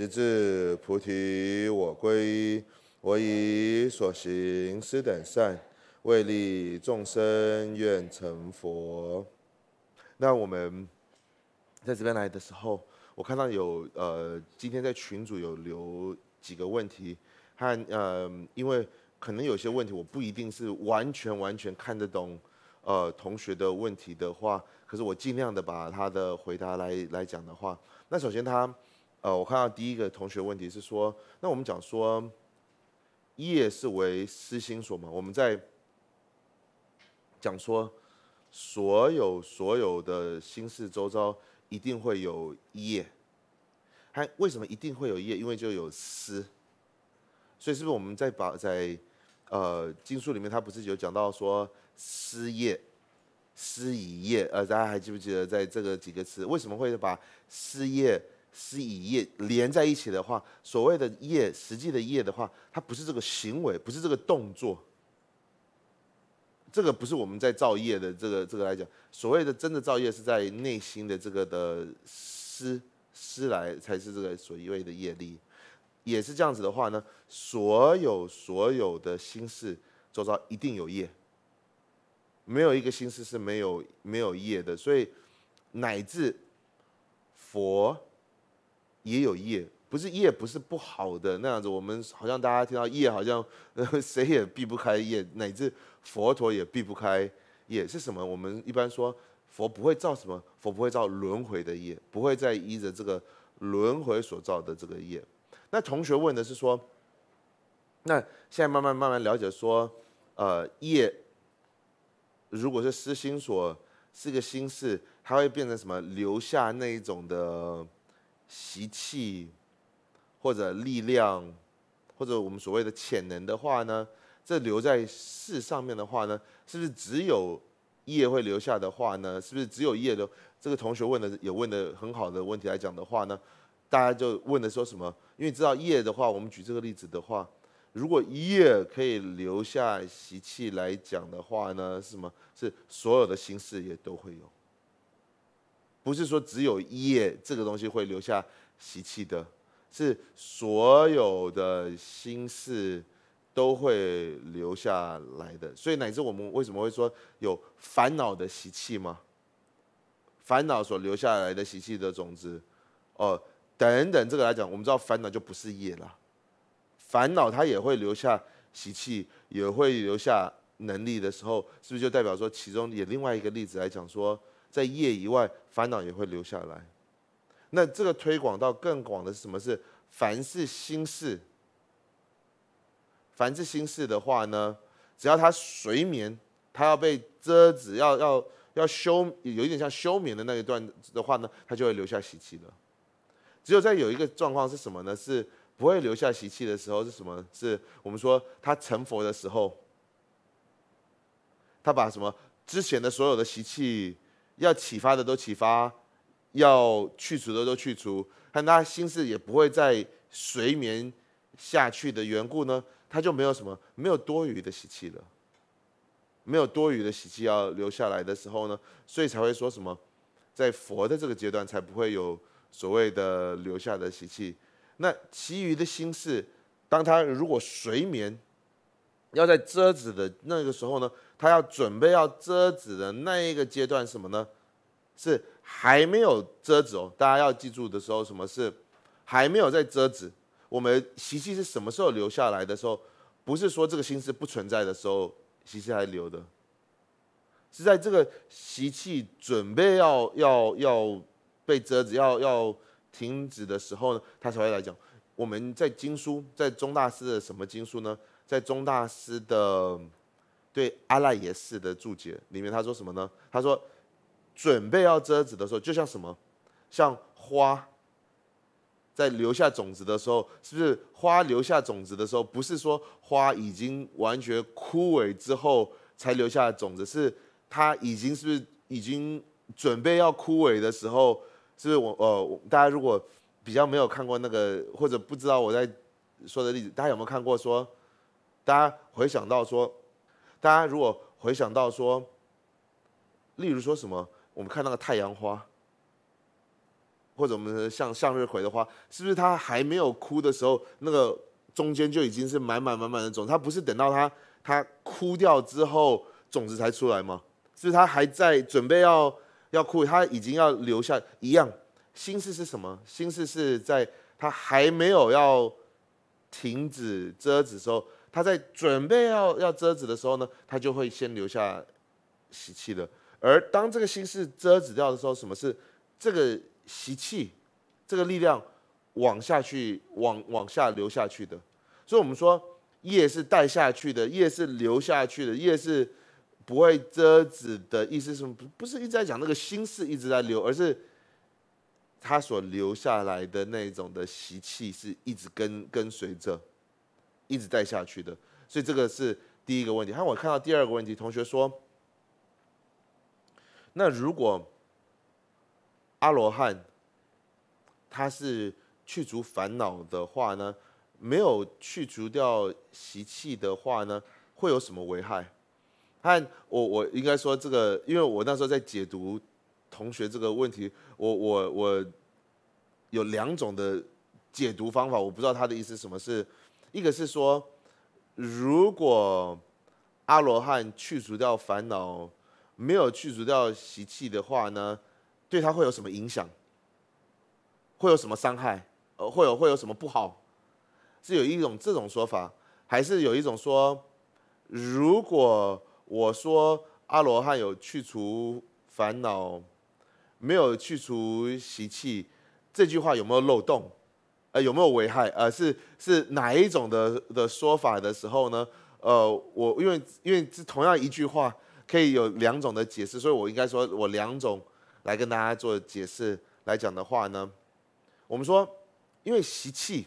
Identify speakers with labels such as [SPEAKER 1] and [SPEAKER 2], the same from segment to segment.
[SPEAKER 1] 直至菩提我归，我以所行施等善，为利众生愿成佛。那我们在这边来的时候，我看到有呃，今天在群组有留几个问题，和呃，因为可能有些问题我不一定是完全完全看得懂，呃，同学的问题的话，可是我尽量的把他的回答来来讲的话，那首先他。呃，我看到第一个同学问题是说，那我们讲说，业是为私心所嘛？我们在讲说，所有所有的心事周遭一定会有业，还为什么一定会有业？因为就有私，所以是不是我们在把在呃经书里面，他不是有讲到说私业、私一业？呃，大家还记不记得在这个几个词？为什么会把私业？是以业连在一起的话，所谓的业，实际的业的话，它不是这个行为，不是这个动作。这个不是我们在造业的这个这个来讲，所谓的真的造业是在内心的这个的思思来才是这个所谓的业力。也是这样子的话呢，所有所有的心事周遭一定有业，没有一个心思是没有没有业的。所以乃至佛。也有业，不是业，不是不好的那样子。我们好像大家听到业，好像 谁也避不开业，乃至佛陀也避不开业。是什么？我们一般说佛不会造什么，佛不会造轮回的业，不会再依着这个轮回所造的这个业。那同学问的是说，那现在慢慢慢慢了解说，呃，业如果是失心所，是个心事，它会变成什么？留下那一种的。习气或者力量或者我们所谓的潜能的话呢，这留在世上面的话呢，是不是只有业会留下的话呢？是不是只有业的？这个同学问的也问的很好的问题来讲的话呢，大家就问的说什么？因为知道业的话，我们举这个例子的话，如果业可以留下习气来讲的话呢，是什么？是所有的心事也都会有。不是说只有业这个东西会留下习气的，是所有的心事都会留下来的。所以乃至我们为什么会说有烦恼的习气吗？烦恼所留下来的习气的种子，哦等等这个来讲，我们知道烦恼就不是业啦，烦恼它也会留下习气，也会留下能力的时候，是不是就代表说其中也另外一个例子来讲说？在夜以外，烦恼也会留下来。那这个推广到更广的是什么？是凡是心事，凡是心事的话呢，只要他睡眠，他要被遮，只要要要休，有一点像休眠的那一段的话呢，他就会留下习气了。只有在有一个状况是什么呢？是不会留下习气的时候是什么？是我们说他成佛的时候，他把什么之前的所有的习气。要启发的都启发，要去除的都去除，看他心事也不会再随眠下去的缘故呢，他就没有什么没有多余的喜气了，没有多余的喜气要留下来的时候呢，所以才会说什么，在佛的这个阶段才不会有所谓的留下的喜气，那其余的心事，当他如果随眠，要在遮子的那个时候呢？他要准备要遮止的那一个阶段是什么呢？是还没有遮止哦。大家要记住的时候，什么是还没有在遮止？我们习气是什么时候留下来的时候？不是说这个心是不存在的时候，习气还留的，是在这个习气准备要要要被遮止、要要停止的时候呢？他才会来讲。我们在经书，在中大师的什么经书呢？在中大师的。对阿赖耶识的注解里面，他说什么呢？他说准备要遮子的时候，就像什么？像花在留下种子的时候，是不是花留下种子的时候，不是说花已经完全枯萎之后才留下种子，是它已经是不是已经准备要枯萎的时候？是不是我呃，大家如果比较没有看过那个，或者不知道我在说的例子，大家有没有看过？说大家回想到说。大家如果回想到说，例如说什么，我们看那个太阳花，或者我们像向日葵的花，是不是它还没有枯的时候，那个中间就已经是满满满满的种，它不是等到它它枯掉之后种子才出来吗？是不是它还在准备要要枯，它已经要留下一样？心事是什么？心事是在它还没有要停止遮子的时候。他在准备要要遮止的时候呢，他就会先留下习气的。而当这个心事遮止掉的时候，什么是这个习气？这个力量往下去，往往下流下去的。所以，我们说业是带下去的，业是流下去的，业是不会遮止的意思。是不不是一直在讲那个心事一直在流，而是他所留下来的那种的习气是一直跟跟随着。一直带下去的，所以这个是第一个问题。还我看到第二个问题，同学说，那如果阿罗汉他是去除烦恼的话呢，没有去除掉习气的话呢，会有什么危害？还我我应该说这个，因为我那时候在解读同学这个问题，我我我有两种的解读方法，我不知道他的意思什么是。一个是说，如果阿罗汉去除掉烦恼，没有去除掉习气的话呢，对他会有什么影响？会有什么伤害？呃，会有会有什么不好？是有一种这种说法，还是有一种说，如果我说阿罗汉有去除烦恼，没有去除习气，这句话有没有漏洞？呃，有没有危害？呃，是是哪一种的的说法的时候呢？呃，我因为因为是同样一句话，可以有两种的解释，所以我应该说我两种来跟大家做解释来讲的话呢，我们说，因为习气，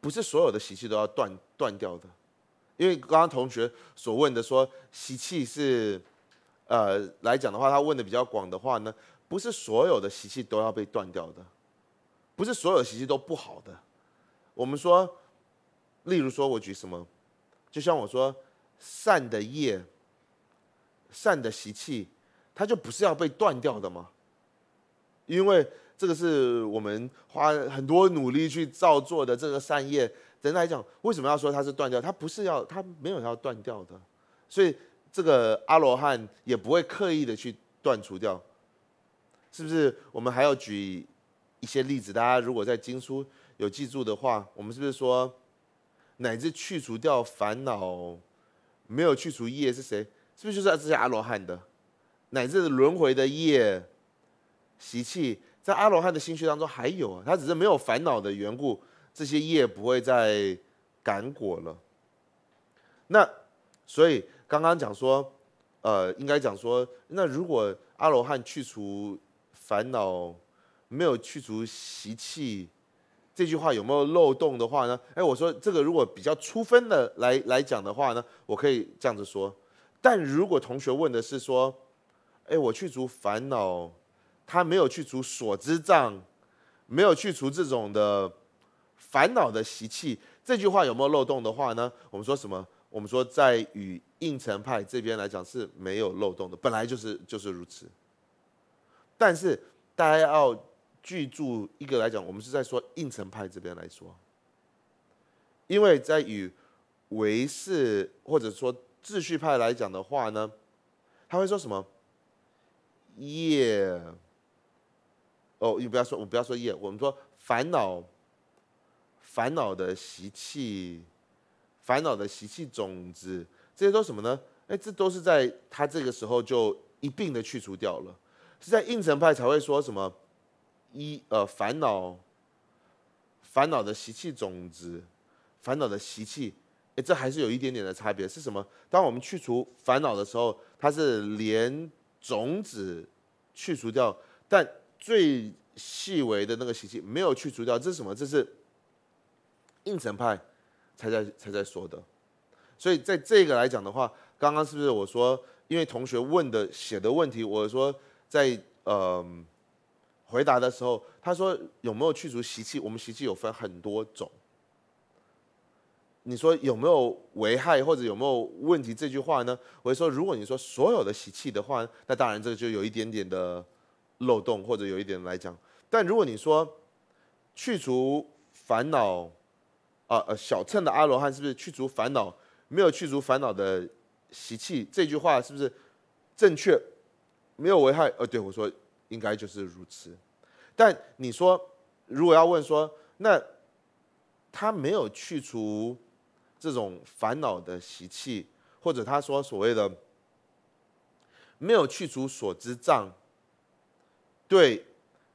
[SPEAKER 1] 不是所有的习气都要断断掉的，因为刚刚同学所问的说习气是，呃，来讲的话，他问的比较广的话呢，不是所有的习气都要被断掉的。不是所有习气都不好的，我们说，例如说，我举什么，就像我说，善的业、善的习气，它就不是要被断掉的吗？因为这个是我们花很多努力去造作的这个善业，人来讲为什么要说它是断掉？它不是要，它没有要断掉的，所以这个阿罗汉也不会刻意的去断除掉，是不是？我们还要举。一些例子，大家如果在经书有记住的话，我们是不是说，乃至去除掉烦恼，没有去除业是谁？是不是就是这些阿罗汉的，乃至轮回的业习气，在阿罗汉的心血当中还有，他只是没有烦恼的缘故，这些业不会再感果了。那所以刚刚讲说，呃，应该讲说，那如果阿罗汉去除烦恼，没有去除习气这句话有没有漏洞的话呢？哎，我说这个如果比较粗分的来来讲的话呢，我可以这样子说。但如果同学问的是说，哎，我去除烦恼，他没有去除所知障，没有去除这种的烦恼的习气，这句话有没有漏洞的话呢？我们说什么？我们说在与应承派这边来讲是没有漏洞的，本来就是就是如此。但是大家要。居住一个来讲，我们是在说应城派这边来说，因为在与维世或者说秩序派来讲的话呢，他会说什么业？哦，你不要说，我不要说业，我们说烦恼、烦恼的习气、烦恼的习气种子，这些都什么呢？哎，这都是在他这个时候就一并的去除掉了，是在应城派才会说什么。一呃，烦恼，烦恼的习气种子，烦恼的习气，哎，这还是有一点点的差别。是什么？当我们去除烦恼的时候，它是连种子去除掉，但最细微的那个习气没有去除掉。这是什么？这是应成派才在才在说的。所以在这个来讲的话，刚刚是不是我说，因为同学问的写的问题，我说在呃。回答的时候，他说有没有去除习气？我们习气有分很多种。你说有没有危害或者有没有问题？这句话呢？我说，如果你说所有的习气的话，那当然这个就有一点点的漏洞或者有一点来讲。但如果你说去除烦恼呃呃，小乘的阿罗汉是不是去除烦恼？没有去除烦恼的习气，这句话是不是正确？没有危害？呃，对我说。应该就是如此，但你说，如果要问说，那他没有去除这种烦恼的习气，或者他说所谓的没有去除所知障，对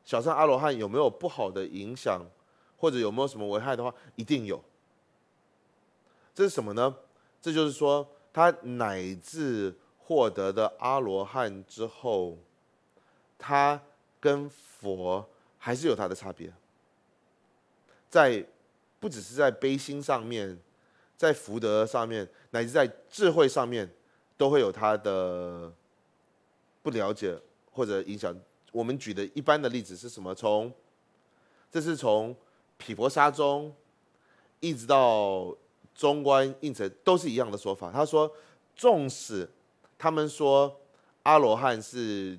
[SPEAKER 1] 小沙阿罗汉有没有不好的影响，或者有没有什么危害的话，一定有。这是什么呢？这就是说，他乃至获得的阿罗汉之后。他跟佛还是有他的差别，在不只是在悲心上面，在福德上面，乃至在智慧上面，都会有他的不了解或者影响。我们举的一般的例子是什么？从这是从毗婆沙中，一直到中观应成，都是一样的说法。他说，纵使他们说阿罗汉是。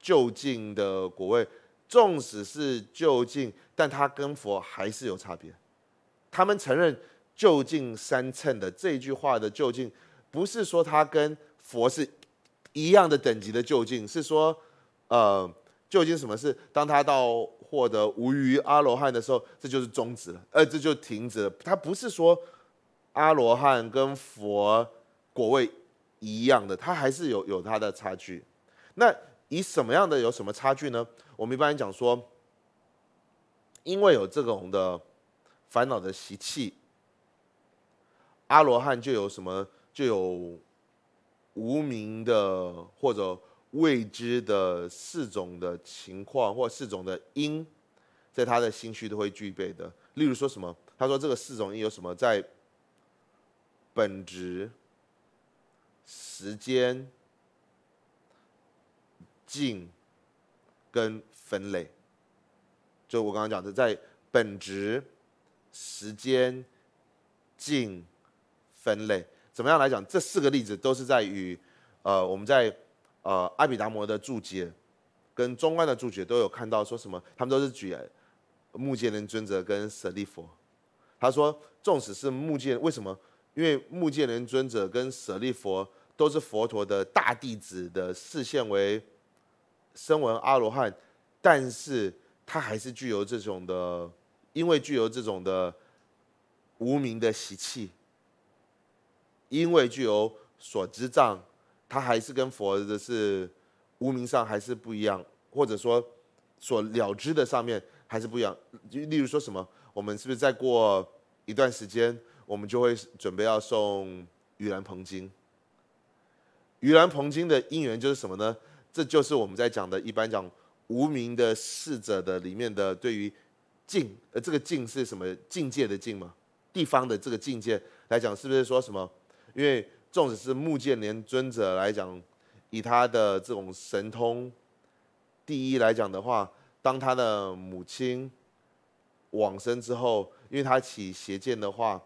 [SPEAKER 1] 就近的果位，纵使是就近，但他跟佛还是有差别。他们承认就近三寸的这句话的就近，不是说他跟佛是一样的等级的就近，是说，呃，就近什么是？当他到获得无余阿罗汉的时候，这就是终止了，呃，这就停止了。他不是说阿罗汉跟佛果位一样的，他还是有有他的差距。那。以什么样的有什么差距呢？我们一般讲说，因为有这种的烦恼的习气，阿罗汉就有什么就有无名的或者未知的四种的情况，或四种的因，在他的心绪都会具备的。例如说什么？他说这个四种因有什么在本质、时间。进跟分类，就我刚刚讲的，在本职、时间、进、分类，怎么样来讲？这四个例子都是在于，呃，我们在呃，阿比达摩的注解跟中观的注解都有看到，说什么？他们都是举目犍连尊者跟舍利佛。他说，纵使是目犍，为什么？因为目犍连尊者跟舍利佛都是佛陀的大弟子的视线为。身为阿罗汉，但是他还是具有这种的，因为具有这种的无名的习气，因为具有所知障，他还是跟佛的是无名上还是不一样，或者说所了知的上面还是不一样。例如说什么，我们是不是再过一段时间，我们就会准备要送盂兰盆经？盂兰盆经的因缘就是什么呢？这就是我们在讲的，一般讲无名的逝者的里面的对于境，呃，这个境是什么？境界的境吗？地方的这个境界来讲，是不是说什么？因为纵使是木见连尊者来讲，以他的这种神通，第一来讲的话，当他的母亲往生之后，因为他起邪见的话，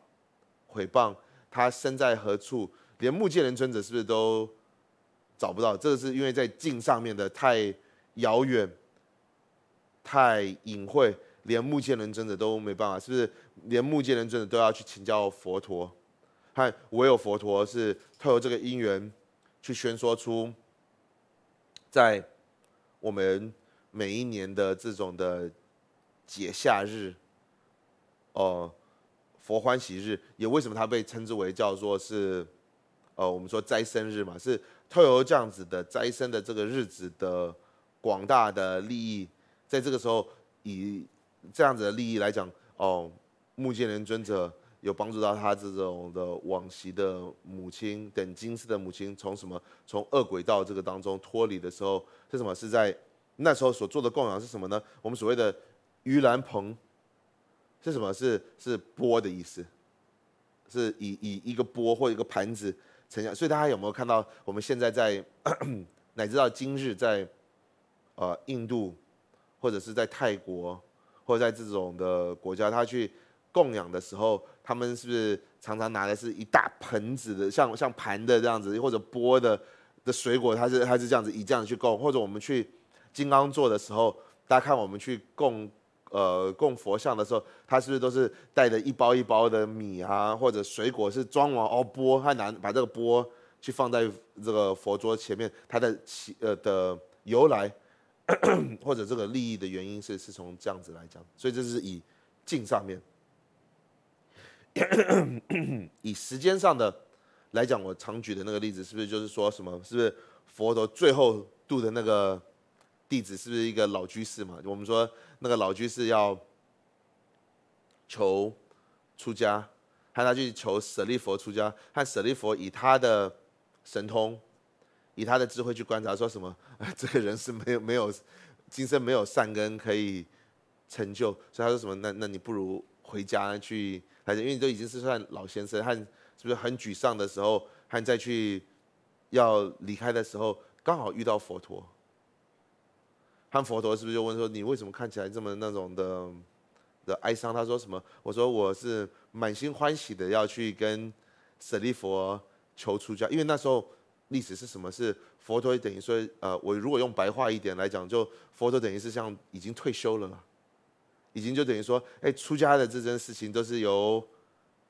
[SPEAKER 1] 毁谤他身在何处，连木见连尊者是不是都？找不到，这个是因为在镜上面的太遥远、太隐晦，连目见人尊者都没办法。是不是？连目见人尊者都要去请教佛陀，还唯有佛陀是透过这个因缘去宣说出，在我们每一年的这种的节假日，哦，佛欢喜日，也为什么它被称之为叫做是，呃，我们说斋生日嘛，是。透由这样子的斋生的这个日子的广大的利益，在这个时候以这样子的利益来讲，哦，木见连尊者有帮助到他这种的往昔的母亲等今世的母亲从什么从恶鬼道这个当中脱离的时候，是什么？是在那时候所做的供养是什么呢？我们所谓的盂兰盆是什么？是是钵的意思，是以以一个钵或一个盘子。所以大家有没有看到我们现在在，乃至到今日在，呃，印度或者是在泰国或者在这种的国家，他去供养的时候，他们是不是常常拿的是一大盆子的，像像盘的这样子，或者钵的的水果，他是他是这样子以这样子去供，或者我们去金刚座的时候，大家看我们去供。呃，供佛像的时候，他是不是都是带着一包一包的米啊，或者水果，是装完哦钵，他难把这个钵去放在这个佛桌前面？它的起呃的由来，或者这个利益的原因是是从这样子来讲，所以这是以镜上面，以时间上的来讲，我常举的那个例子，是不是就是说什么？是不是佛陀最后度的那个？弟子是不是一个老居士嘛？我们说那个老居士要求出家，和他去求舍利佛出家，和舍利佛以他的神通、以他的智慧去观察，说什么 这个人是没有没有今生没有善根可以成就，所以他说什么那那你不如回家去，反正因为你都已经是算老先生，很是不是很沮丧的时候，还再去要离开的时候，刚好遇到佛陀。看佛陀是不是就问说：“你为什么看起来这么那种的的哀伤？”他说：“什么？”我说：“我是满心欢喜的要去跟舍利佛求出家。”因为那时候历史是什么？是佛陀等于说，呃，我如果用白话一点来讲，就佛陀等于是像已经退休了嘛，已经就等于说，哎，出家的这件事情都是由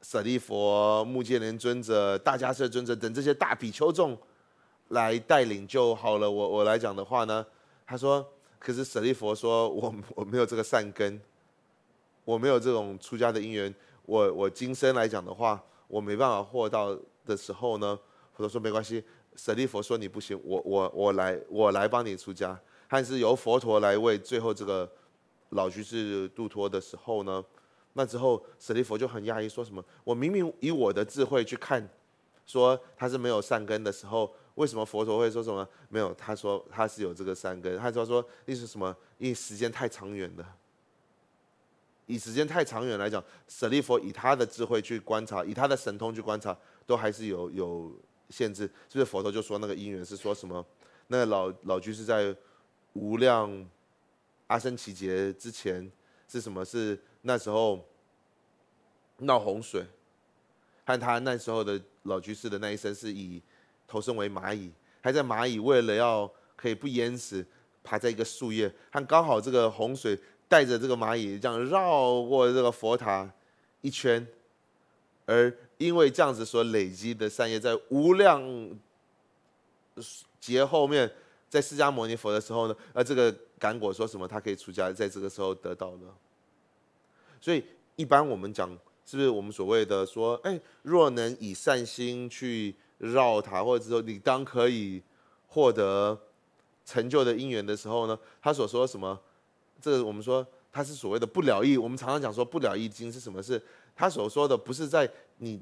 [SPEAKER 1] 舍利佛、目犍连尊者、大迦叶尊者等这些大比丘众来带领就好了。我我来讲的话呢，他说。可是舍利佛说：“我我没有这个善根，我没有这种出家的因缘，我我今生来讲的话，我没办法获到的时候呢。”佛陀说：“没关系。”舍利佛说：“你不行，我我我来，我来帮你出家。”但是由佛陀来为最后这个老居士度脱的时候呢，那之后舍利佛就很压抑，说什么：“我明明以我的智慧去看，说他是没有善根的时候。”为什么佛陀会说什么？没有，他说他是有这个三根。他说说，那是什么？因为时间太长远了，以时间太长远来讲，舍利佛以他的智慧去观察，以他的神通去观察，都还是有有限制。就是佛陀就说那个因缘是说什么？那个老老居士在无量阿僧祇劫之前是什么？是那时候闹洪水，和他那时候的老居士的那一生是以。投身为蚂蚁，还在蚂蚁为了要可以不淹死，爬在一个树叶，它刚好这个洪水带着这个蚂蚁这样绕过这个佛塔一圈，而因为这样子所累积的善业，在无量劫后面，在释迦牟尼佛的时候呢，呃，这个感果说什么？他可以出家，在这个时候得到了。所以一般我们讲，是不是我们所谓的说，哎，若能以善心去。绕他，或者说你当可以获得成就的因缘的时候呢，他所说什么？这我们说他是所谓的不了义。我们常常讲说不了义经是什么是他所说的不是在你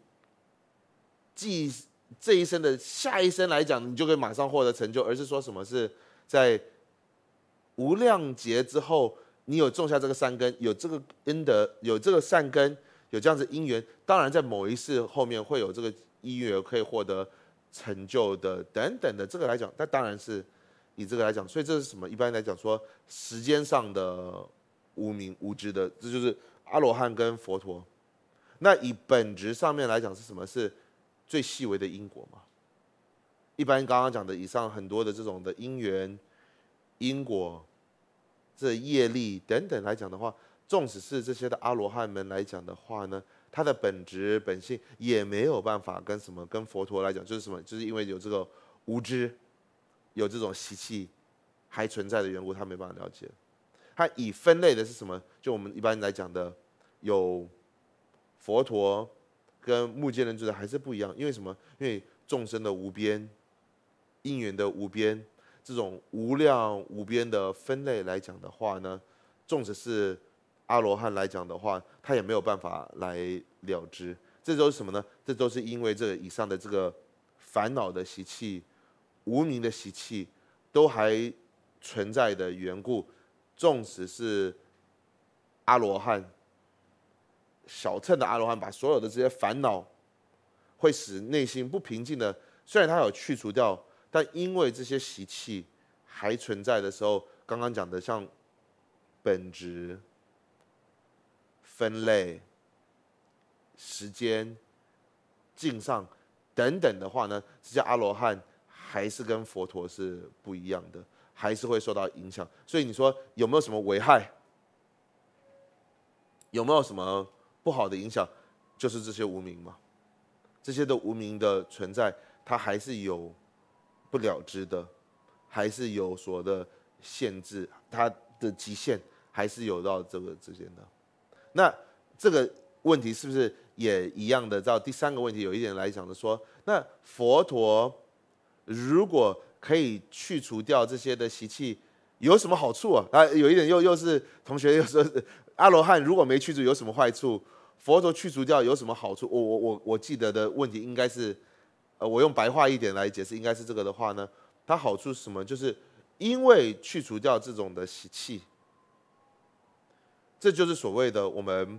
[SPEAKER 1] 即这一生的下一生来讲，你就可以马上获得成就，而是说什么是在无量劫之后，你有种下这个善根，有这个因德，有这个善根，有这样子因缘。当然，在某一世后面会有这个。音乐可以获得成就的等等的这个来讲，那当然是以这个来讲，所以这是什么？一般来讲说，时间上的无名无知的，这就是阿罗汉跟佛陀。那以本质上面来讲是什么？是最细微的因果嘛？一般刚刚讲的以上很多的这种的因缘、因果、这业力等等来讲的话，纵使是这些的阿罗汉们来讲的话呢？他的本职本性也没有办法跟什么跟佛陀来讲，就是什么，就是因为有这个无知，有这种习气，还存在的缘故，他没办法了解。他以分类的是什么？就我们一般来讲的，有佛陀跟目犍连智者还是不一样，因为什么？因为众生的无边、因缘的无边，这种无量无边的分类来讲的话呢，重视是。阿罗汉来讲的话，他也没有办法来了之。这都是什么呢？这都是因为这个以上的这个烦恼的习气、无名的习气都还存在的缘故。纵使是阿罗汉、小乘的阿罗汉，把所有的这些烦恼会使内心不平静的，虽然他有去除掉，但因为这些习气还存在的时候，刚刚讲的像本质。分类、时间、镜上等等的话呢，这些阿罗汉还是跟佛陀是不一样的，还是会受到影响。所以你说有没有什么危害？有没有什么不好的影响？就是这些无名嘛，这些的无名的存在，它还是有不了知的，还是有所的限制，它的极限还是有到这个之间的。那这个问题是不是也一样的？到第三个问题有一点来讲的说，那佛陀如果可以去除掉这些的习气，有什么好处啊？啊，有一点又又是同学又说，阿罗汉如果没去除有什么坏处？佛陀去除掉有什么好处？我我我我记得的问题应该是，呃，我用白话一点来解释，应该是这个的话呢，它好处是什么？就是因为去除掉这种的习气。这就是所谓的我们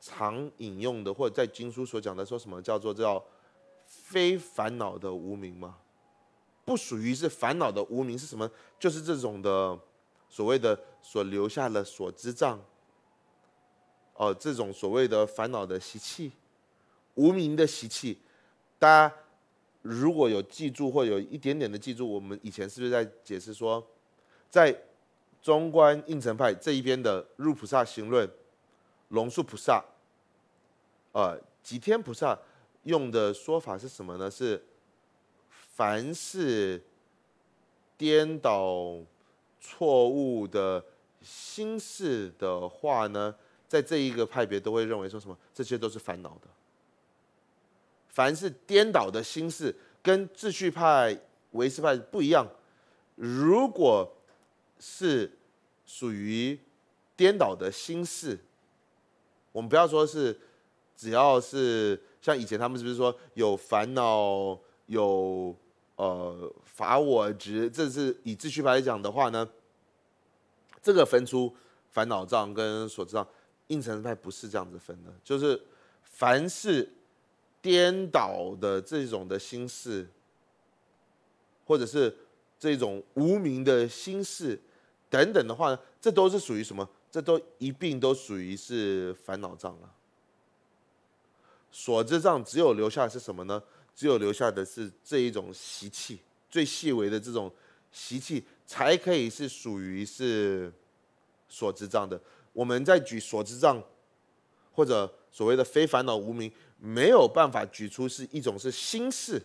[SPEAKER 1] 常引用的，或者在经书所讲的，说什么叫做叫非烦恼的无名嘛？不属于是烦恼的无名是什么？就是这种的所谓的所留下的所知障。哦，这种所谓的烦恼的习气，无名的习气。大家如果有记住或有一点点的记住，我们以前是不是在解释说，在？中观应成派这一边的入菩萨行论、龙树菩萨、呃几天菩萨用的说法是什么呢？是凡是颠倒错误的心事的话呢，在这一个派别都会认为说什么？这些都是烦恼的。凡是颠倒的心事，跟秩序派、维持派不一样。如果是属于颠倒的心事，我们不要说是，只要是像以前他们是不是说有烦恼有呃法我执，这是以秩序牌来讲的话呢，这个分出烦恼障跟所障，应成派不是这样子分的，就是凡是颠倒的这种的心事，或者是这种无名的心事。等等的话呢，这都是属于什么？这都一并都属于是烦恼障了。所知障只有留下是什么呢？只有留下的是这一种习气，最细微的这种习气才可以是属于是所知障的。我们在举所知障或者所谓的非烦恼无明，没有办法举出是一种是心事，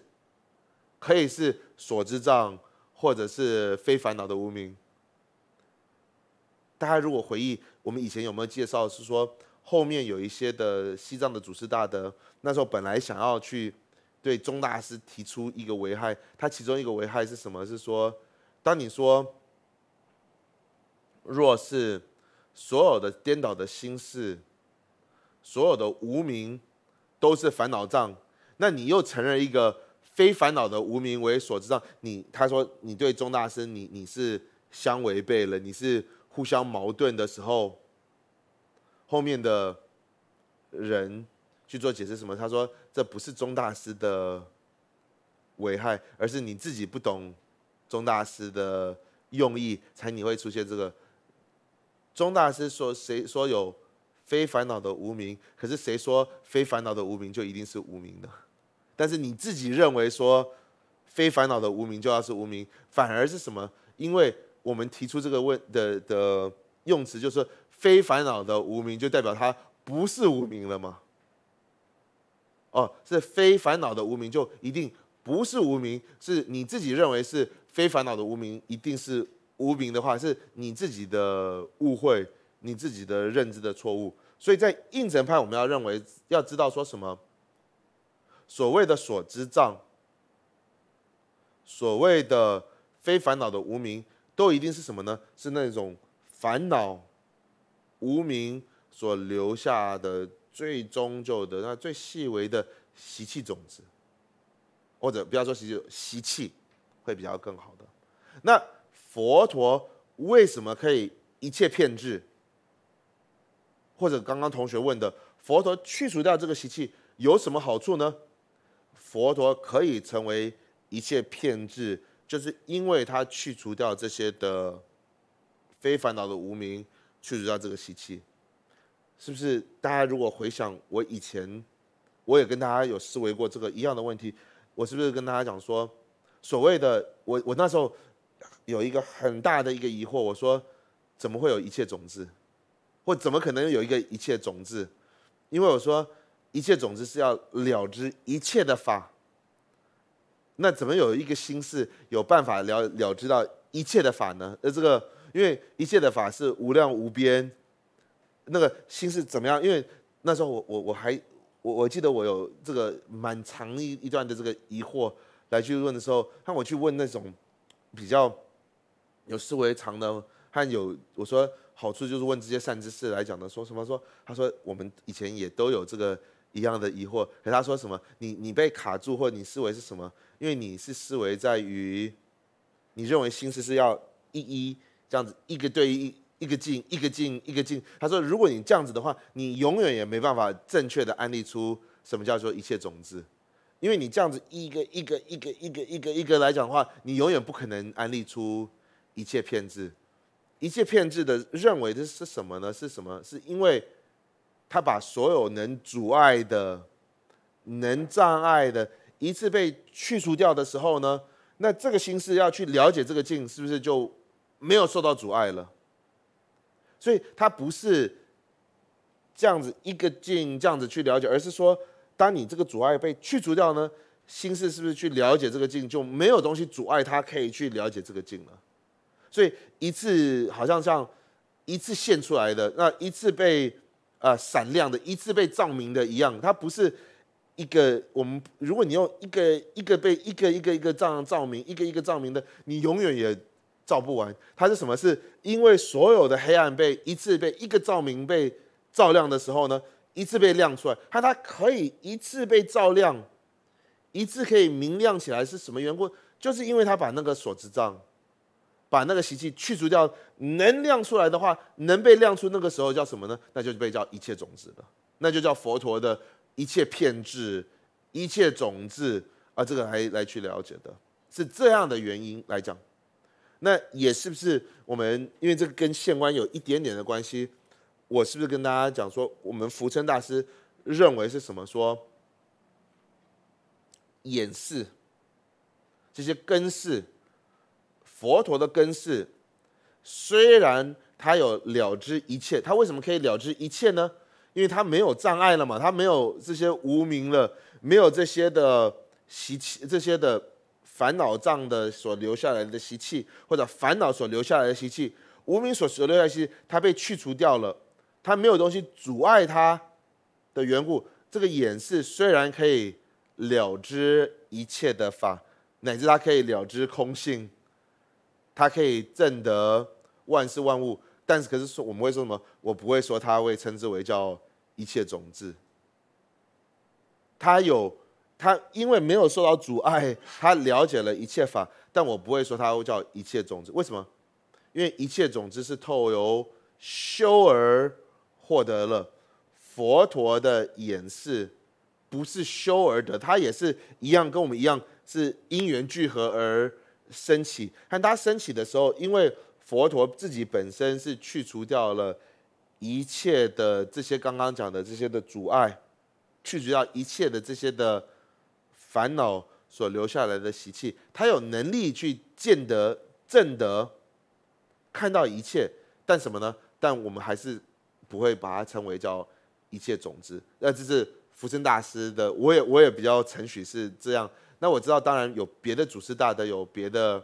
[SPEAKER 1] 可以是所知障或者是非烦恼的无明。大家如果回忆我们以前有没有介绍，是说后面有一些的西藏的祖师大德，那时候本来想要去对宗大师提出一个危害，他其中一个危害是什么？是说，当你说，若是所有的颠倒的心事，所有的无名都是烦恼障，那你又承认一个非烦恼的无名为所知障，你他说你对宗大师你你是相违背了，你是。互相矛盾的时候，后面的人去做解释什么？他说：“这不是钟大师的危害，而是你自己不懂钟大师的用意，才你会出现这个。”钟大师说：“谁说有非烦恼的无名？可是谁说非烦恼的无名就一定是无名的？但是你自己认为说非烦恼的无名就要是无名，反而是什么？因为。”我们提出这个问的的用词，就是非烦恼的无名，就代表它不是无名了吗？哦，是非烦恼的无名，就一定不是无名，是你自己认为是非烦恼的无名，一定是无名的话，是你自己的误会，你自己的认知的错误。所以在应成派，我们要认为，要知道说什么，所谓的所知障，所谓的非烦恼的无名，都一定是什么呢？是那种烦恼无名所留下的最终就的那最细微的习气种子，或者不要说习气，习气，会比较更好的。那佛陀为什么可以一切骗制？或者刚刚同学问的，佛陀去除掉这个习气有什么好处呢？佛陀可以成为一切骗制就是因为他去除掉这些的非烦恼的无名，去除掉这个习气，是不是？大家如果回想我以前，我也跟大家有思维过这个一样的问题，我是不是跟大家讲说，所谓的我我那时候有一个很大的一个疑惑，我说怎么会有一切种子，或怎么可能有一个一切种子？因为我说一切种子是要了知一切的法。那怎么有一个心事有办法了了知道一切的法呢？呃，这个因为一切的法是无量无边，那个心是怎么样？因为那时候我我我还我我记得我有这个蛮长一一段的这个疑惑来去问的时候，看我去问那种比较有思维长的，看有我说好处就是问这些善知识来讲的，说什么说他说我们以前也都有这个。一样的疑惑，可他说什么？你你被卡住，或你思维是什么？因为你是思维在于你认为心思是要一一这样子，一个对一，一个进一个进一个进。他说，如果你这样子的话，你永远也没办法正确的安利出什么叫做一切种子，因为你这样子一个一个一个一个一个一个来讲的话，你永远不可能安利出一切骗子。一切骗子的认为的是什么呢？是什么？是因为。他把所有能阻碍的、能障碍的一次被去除掉的时候呢，那这个心事要去了解这个境，是不是就没有受到阻碍了？所以他不是这样子一个境这样子去了解，而是说，当你这个阻碍被去除掉呢，心事是不是去了解这个境就没有东西阻碍他可以去了解这个境了？所以一次好像像一次现出来的那一次被。啊，闪亮的，一次被照明的一样，它不是一个我们如果你用一个一个被一个一个一个这样照明，一个一个照明的，你永远也照不完。它是什么？是因为所有的黑暗被一次被一个照明被照亮的时候呢，一次被亮出来。它它可以一次被照亮，一次可以明亮起来，是什么缘故？就是因为它把那个锁子杖。把那个习气去除掉，能亮出来的话，能被亮出，那个时候叫什么呢？那就被叫一切种子了，那就叫佛陀的一切偏执、一切种子啊，这个还来去了解的，是这样的原因来讲，那也是不是我们，因为这个跟县官有一点点的关系，我是不是跟大家讲说，我们福称大师认为是什么？说掩饰这些根式。佛陀的根是，虽然他有了知一切，他为什么可以了知一切呢？因为他没有障碍了嘛，他没有这些无名了，没有这些的习气，这些的烦恼障的所留下来的习气，或者烦恼所留下来的习气，无名所留下来的习气，他被去除掉了，他没有东西阻碍他的缘故，这个眼是虽然可以了知一切的法，乃至他可以了知空性。他可以证得万事万物，但是可是说我们会说什么？我不会说他会称之为叫一切种子。他有他因为没有受到阻碍，他了解了一切法，但我不会说他会叫一切种子。为什么？因为一切种子是透由修而获得了佛陀的演示，不是修而得，他也是一样，跟我们一样是因缘聚合而。升起，看他升起的时候，因为佛陀自己本身是去除掉了一切的这些刚刚讲的这些的阻碍，去除掉一切的这些的烦恼所留下来的习气，他有能力去见得正得看到一切，但什么呢？但我们还是不会把它称为叫一切种子，那这是福生大师的，我也我也比较承许是这样。那我知道，当然有别的主师大德有别的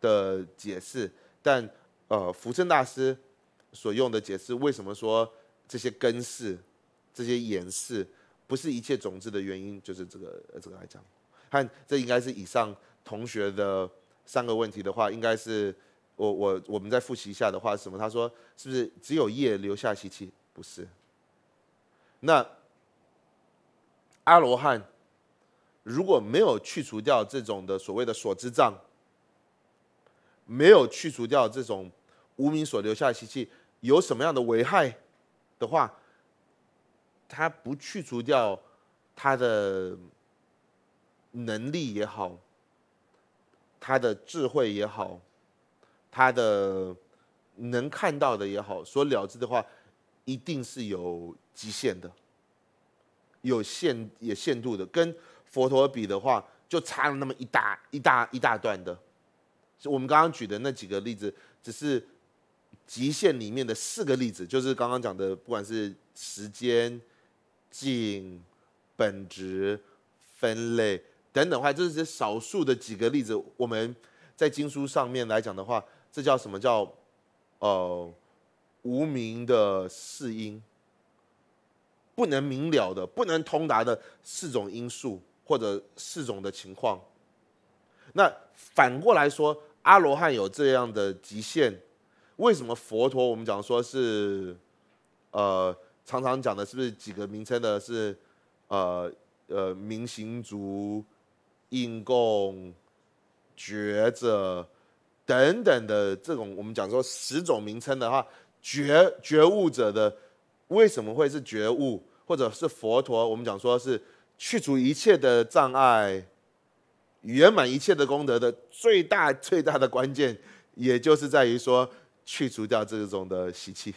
[SPEAKER 1] 的解释，但呃，福生大师所用的解释，为什么说这些根式、这些演示不是一切种子的原因，就是这个这个来讲，看这应该是以上同学的三个问题的话，应该是我我我们再复习一下的话，什么？他说是不是只有业留下习气？不是。那阿罗汉。如果没有去除掉这种的所谓的所知障，没有去除掉这种无名所留下的习气，有什么样的危害的话，他不去除掉他的能力也好，他的智慧也好，他的能看到的也好，所了知的话，一定是有极限的，有限也限度的，跟。佛陀比的话，就差了那么一大一大一大段的。我们刚刚举的那几个例子，只是极限里面的四个例子，就是刚刚讲的，不管是时间、境、本质、分类等等的话，这是少数的几个例子。我们在经书上面来讲的话，这叫什么叫呃无名的四因，不能明了的、不能通达的四种因素。或者四种的情况，那反过来说，阿罗汉有这样的极限，为什么佛陀我们讲说是，呃，常常讲的是不是几个名称的，是呃呃明行足、应供、觉者等等的这种我们讲说十种名称的话，觉觉悟者的为什么会是觉悟，或者是佛陀我们讲说是？去除一切的障碍，圆满一切的功德的最大最大的关键，也就是在于说，去除掉这种的习气，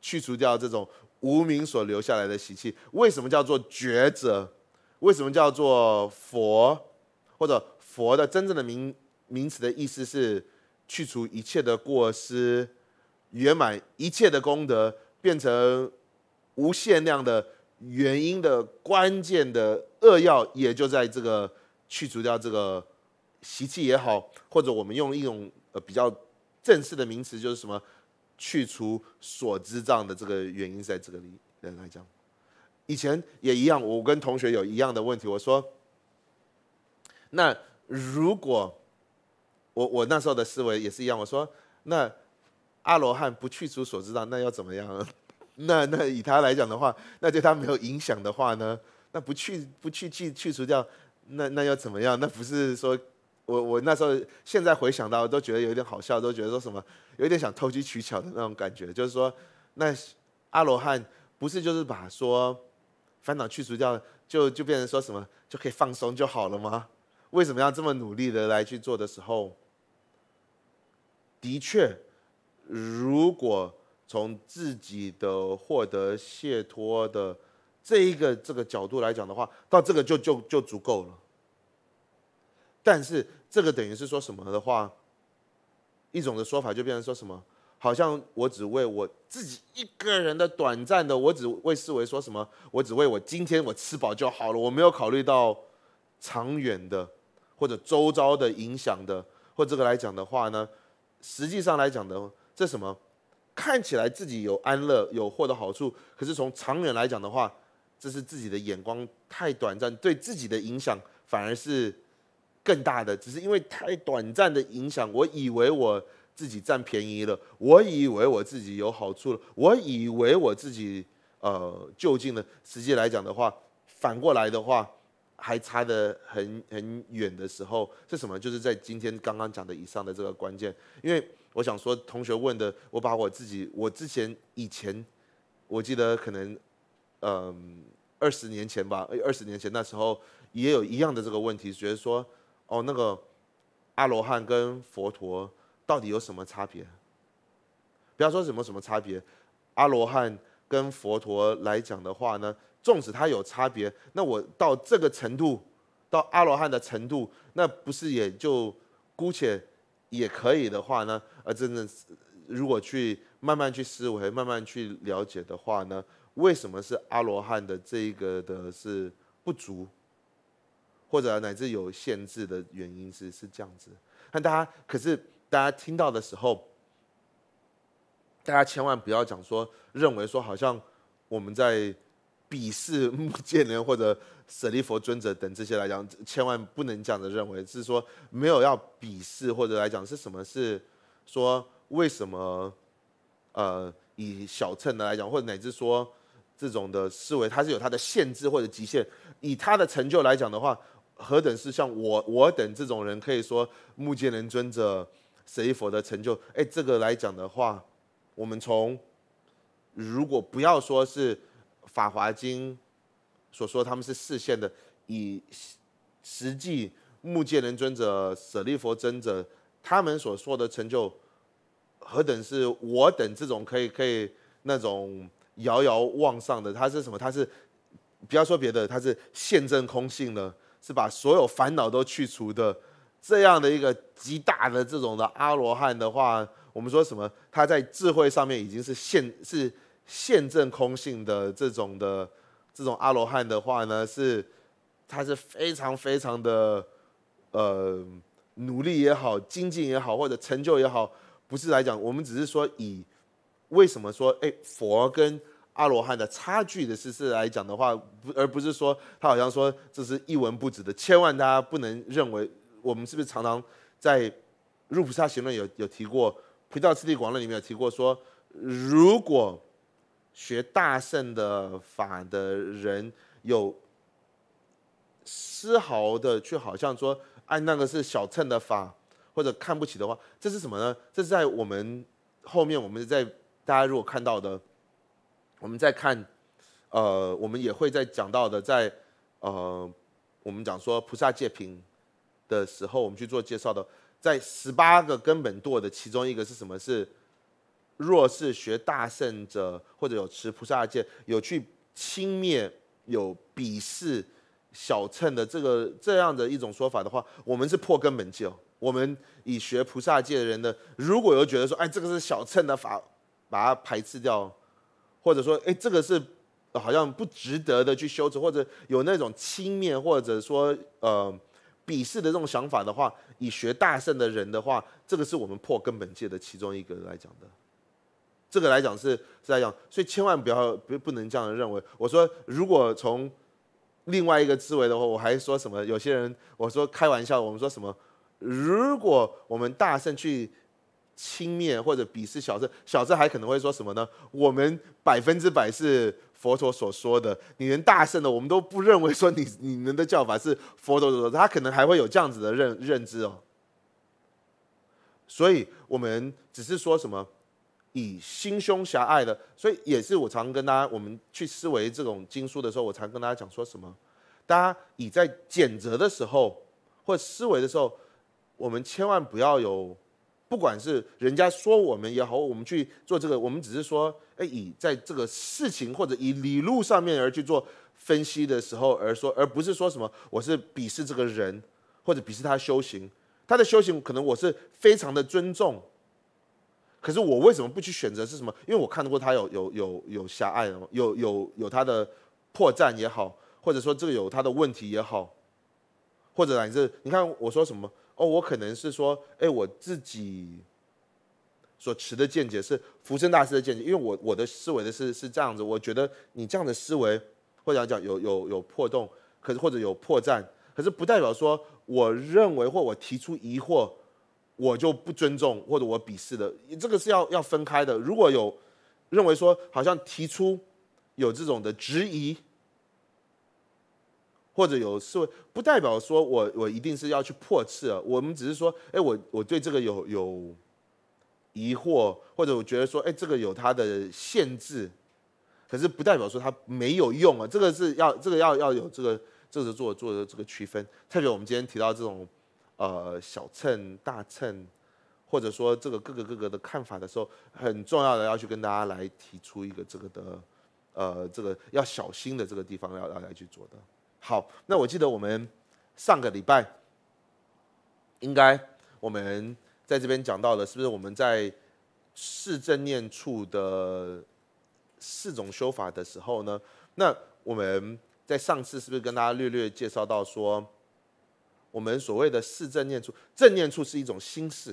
[SPEAKER 1] 去除掉这种无名所留下来的习气。为什么叫做觉者？为什么叫做佛？或者佛的真正的名名词的意思是去除一切的过失，圆满一切的功德，变成无限量的。原因的关键的扼要也就在这个去除掉这个习气也好，或者我们用一种呃比较正式的名词，就是什么去除所知障的这个原因在这里。人来讲，以前也一样，我跟同学有一样的问题，我说，那如果我我那时候的思维也是一样，我说，那阿罗汉不去除所知障，那要怎么样？那那以他来讲的话，那对他没有影响的话呢？那不去不去去去除掉，那那要怎么样？那不是说，我我那时候现在回想到都觉得有点好笑，都觉得说什么，有一点想投机取巧的那种感觉，就是说，那阿罗汉不是就是把说烦恼去除掉，就就变成说什么就可以放松就好了吗？为什么要这么努力的来去做的时候？的确，如果。从自己的获得、解脱的这一个这个角度来讲的话，到这个就就就足够了。但是这个等于是说什么的话，一种的说法就变成说什么，好像我只为我自己一个人的短暂的，我只为思维说什么，我只为我今天我吃饱就好了，我没有考虑到长远的或者周遭的影响的，或这个来讲的话呢，实际上来讲的，这什么？看起来自己有安乐有获得好处，可是从长远来讲的话，这是自己的眼光太短暂，对自己的影响反而是更大的。只是因为太短暂的影响，我以为我自己占便宜了，我以为我自己有好处了，我以为我自己呃就近的，实际来讲的话，反过来的话还差得很很远的时候，是什么？就是在今天刚刚讲的以上的这个关键，因为。我想说，同学问的，我把我自己，我之前以前，我记得可能，嗯，二十年前吧，二十年前那时候也有一样的这个问题，觉得说，哦，那个阿罗汉跟佛陀到底有什么差别？不要说什么什么差别，阿罗汉跟佛陀来讲的话呢，纵使他有差别，那我到这个程度，到阿罗汉的程度，那不是也就姑且。也可以的话呢，啊，真是，如果去慢慢去思维、慢慢去了解的话呢，为什么是阿罗汉的这一个的是不足，或者乃至有限制的原因是是这样子。但大家可是大家听到的时候，大家千万不要讲说认为说好像我们在鄙视木剑连或者。舍利佛尊者等这些来讲，千万不能这样的认为，是说没有要鄙视或者来讲是什么？是说为什么？呃，以小乘的来讲，或者乃至说这种的思维，它是有它的限制或者极限。以他的成就来讲的话，何等是像我我等这种人可以说目犍连尊者舍利佛的成就？哎，这个来讲的话，我们从如果不要说是法华经。所说他们是视线的，以实际目见人尊者舍利佛尊者，他们所说的成就何等？是我等这种可以可以那种遥遥望上的？他是什么？他是不要说别的，他是现证空性的，是把所有烦恼都去除的这样的一个极大的这种的阿罗汉的话，我们说什么？他在智慧上面已经是现是现证空性的这种的。这种阿罗汉的话呢，是他是非常非常的，呃，努力也好，精进也好，或者成就也好，不是来讲，我们只是说以为什么说，哎，佛跟阿罗汉的差距的是是来讲的话，不而不是说他好像说这是一文不值的，千万大家不能认为我们是不是常常在《入菩萨行论》有有提过，《菩提道次第广论》里面有提过说，如果。学大乘的法的人有丝毫的，去好像说，哎，那个是小乘的法，或者看不起的话，这是什么呢？这是在我们后面，我们在大家如果看到的，我们在看，呃，我们也会在讲到的，在呃，我们讲说菩萨戒品的时候，我们去做介绍的，在十八个根本堕的其中一个是什么？是？若是学大圣者，或者有持菩萨戒、有去轻蔑、有鄙视小乘的这个这样的一种说法的话，我们是破根本戒。我们以学菩萨戒的人的，如果有觉得说，哎，这个是小乘的法，把它排斥掉，或者说，哎，这个是好像不值得的去修持，或者有那种轻蔑或者说呃鄙视的这种想法的话，以学大圣的人的话，这个是我们破根本戒的其中一个来讲的。这个来讲是是来讲，所以千万不要不不能这样认为。我说，如果从另外一个思维的话，我还说什么？有些人我说开玩笑，我们说什么？如果我们大圣去轻蔑或者鄙视小圣，小圣还可能会说什么呢？我们百分之百是佛陀所说的，你连大圣的我们都不认为说你你们的教法是佛陀所说，他可能还会有这样子的认认知哦。所以我们只是说什么？以心胸狭隘的，所以也是我常跟大家，我们去思维这种经书的时候，我常跟大家讲说什么？大家以在检责的时候，或思维的时候，我们千万不要有，不管是人家说我们也好，我们去做这个，我们只是说，哎，以在这个事情或者以理路上面而去做分析的时候，而说，而不是说什么我是鄙视这个人，或者鄙视他修行，他的修行可能我是非常的尊重。可是我为什么不去选择是什么？因为我看过他有有有有狭隘，有有有他的破绽也好，或者说这个有他的问题也好，或者乃至你看我说什么哦，我可能是说哎我自己所持的见解是福生大师的见解，因为我我的思维的是是这样子，我觉得你这样的思维或者讲有有有破洞，可是或者有破绽，可是不代表说我认为或我提出疑惑。我就不尊重或者我鄙视的，这个是要要分开的。如果有认为说好像提出有这种的质疑，或者有是不代表说我我一定是要去破斥啊。我们只是说，哎，我我对这个有有疑惑，或者我觉得说，哎，这个有它的限制，可是不代表说它没有用啊。这个是要这个要要有这个这个做做的这个区分。特别我们今天提到这种。呃，小秤、大秤，或者说这个各个各个的看法的时候，很重要的要去跟大家来提出一个这个的，呃，这个要小心的这个地方要要来去做的。好，那我记得我们上个礼拜应该我们在这边讲到了，是不是我们在四正念处的四种修法的时候呢？那我们在上次是不是跟大家略略介绍到说？我们所谓的四正念处，正念处是一种心事，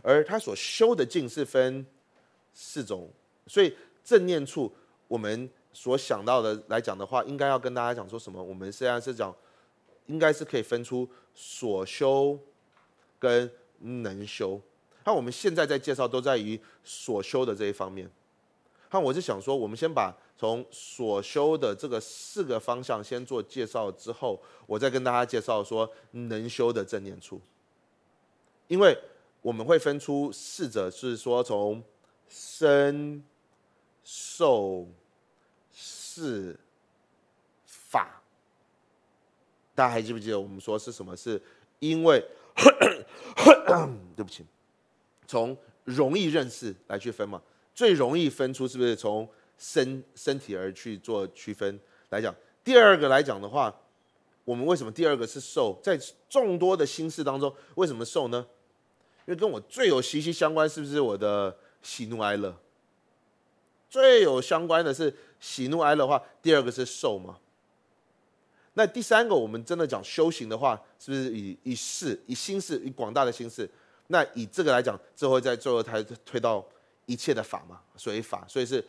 [SPEAKER 1] 而他所修的境是分四种，所以正念处我们所想到的来讲的话，应该要跟大家讲说什么？我们现在是讲，应该是可以分出所修跟能修，那我们现在在介绍都在于所修的这一方面。那我就想说，我们先把从所修的这个四个方向先做介绍，之后我再跟大家介绍说能修的正念处，因为我们会分出四者，是说从身、受、是法，大家还记不记得我们说是什么？是因为 对不起，从容易认识来去分嘛。最容易分出是不是从身身体而去做区分来讲？第二个来讲的话，我们为什么第二个是受？在众多的心事当中，为什么受呢？因为跟我最有息息相关，是不是我的喜怒哀乐最有相关的是喜怒哀乐？话第二个是受吗？那第三个，我们真的讲修行的话，是不是以以事、以心事、以广大的心事？那以这个来讲，最后在最后才推到。一切的法嘛，所以法，所以是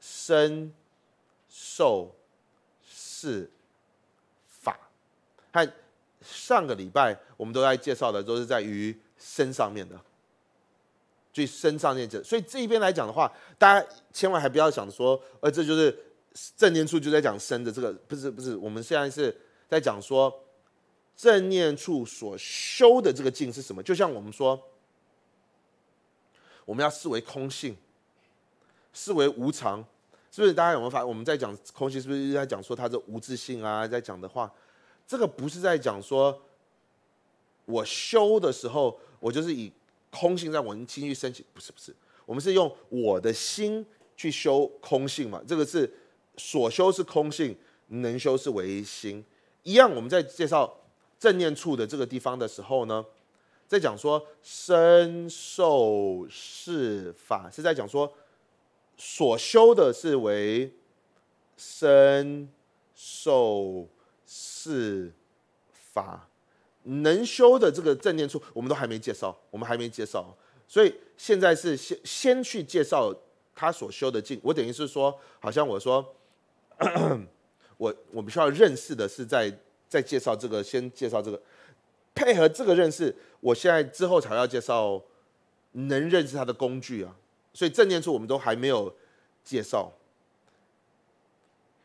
[SPEAKER 1] 身受是法，看上个礼拜我们都在介绍的都是在于身上面的，最身上面这，所以这一边来讲的话，大家千万还不要想说，呃，这就是正念处就在讲身的这个，不是不是，我们现在是在讲说正念处所修的这个境是什么，就像我们说。我们要视为空性，视为无常，是不是？大家有没有发现？我们在讲空性，是不是在讲说它是无自性啊？在讲的话，这个不是在讲说，我修的时候，我就是以空性在我情去升起。不是，不是，我们是用我的心去修空性嘛？这个是所修是空性，能修是唯心。一样，我们在介绍正念处的这个地方的时候呢？在讲说身受是法，是在讲说所修的是为身受是法，能修的这个正念处，我们都还没介绍，我们还没介绍，所以现在是先先去介绍他所修的境。我等于是说，好像我说，我我们需要认识的是在在介绍这个，先介绍这个。配合这个认识，我现在之后才要介绍能认识它的工具啊。所以正念处我们都还没有介绍。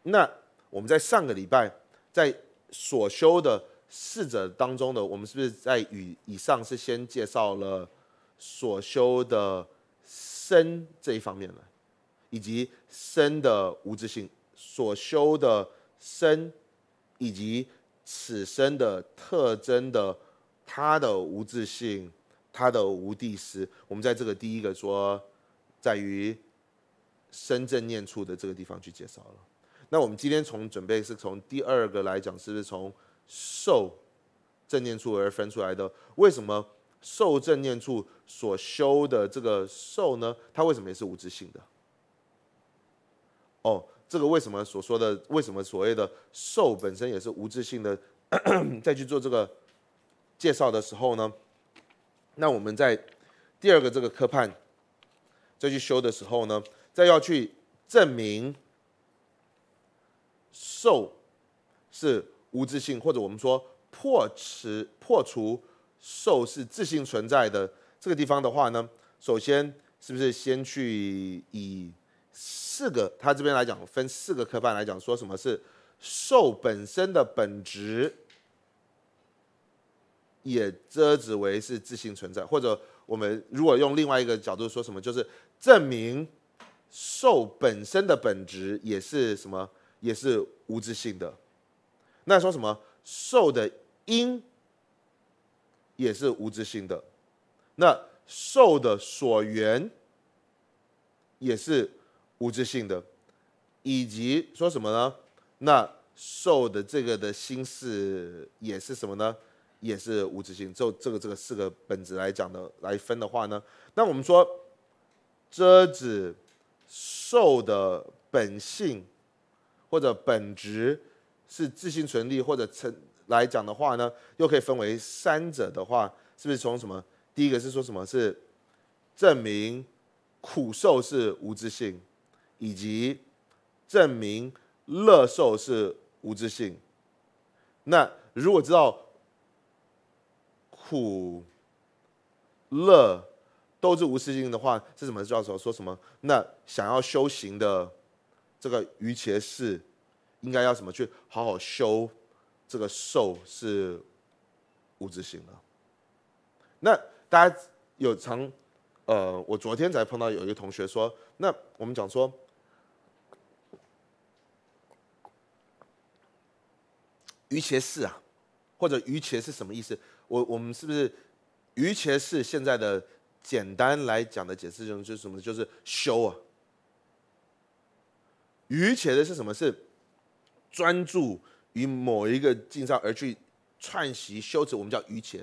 [SPEAKER 1] 那我们在上个礼拜在所修的四者当中的，我们是不是在与以上是先介绍了所修的身这一方面呢？以及身的无质性，所修的身以及。此生的特征的，他的无自性，他的无地师。我们在这个第一个说，在于深正念处的这个地方去介绍了。那我们今天从准备是从第二个来讲，是不是从受正念处而分出来的？为什么受正念处所修的这个受呢？它为什么也是无自性的？哦。这个为什么所说的为什么所谓的受本身也是无自性的？再 去做这个介绍的时候呢，那我们在第二个这个科判再去修的时候呢，再要去证明受是无自性，或者我们说破持破除受是自性存在的这个地方的话呢，首先是不是先去以？四个，他这边来讲分四个科判来讲，说什么是受本身的本质也遮止为是自性存在，或者我们如果用另外一个角度说什么，就是证明受本身的本质也是什么，也是无自性的。那说什么受的因也是无自性的，那受的所缘也是。无知性的，以及说什么呢？那受的这个的心事也是什么呢？也是无止性。就这个这个四个本质来讲的来分的话呢，那我们说遮止受的本性或者本质是自信存立，或者成来讲的话呢，又可以分为三者的话，是不是从什么？第一个是说什么？是证明苦受是无知性。以及证明乐受是无自性。那如果知道苦、乐都是无自性的话，是什么叫做说什么？那想要修行的这个愚痴士，应该要怎么去好好修这个受是无自性的？那大家有常呃，我昨天才碰到有一个同学说，那我们讲说。余茄是啊，或者余茄是什么意思？我我们是不是余茄是现在的简单来讲的解释？就就什么？就是修啊。余茄的是什么？是专注于某一个经上而去串习修持，我们叫余茄。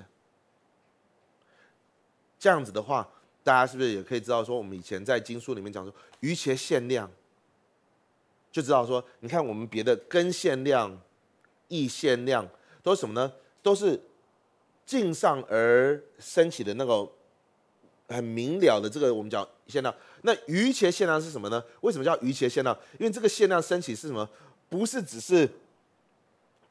[SPEAKER 1] 这样子的话，大家是不是也可以知道？说我们以前在经书里面讲说余茄限量，就知道说你看我们别的根限量。易限量都是什么呢？都是近上而升起的那个很明了的这个我们叫限量。那余切限量是什么呢？为什么叫余切限量？因为这个限量升起是什么？不是只是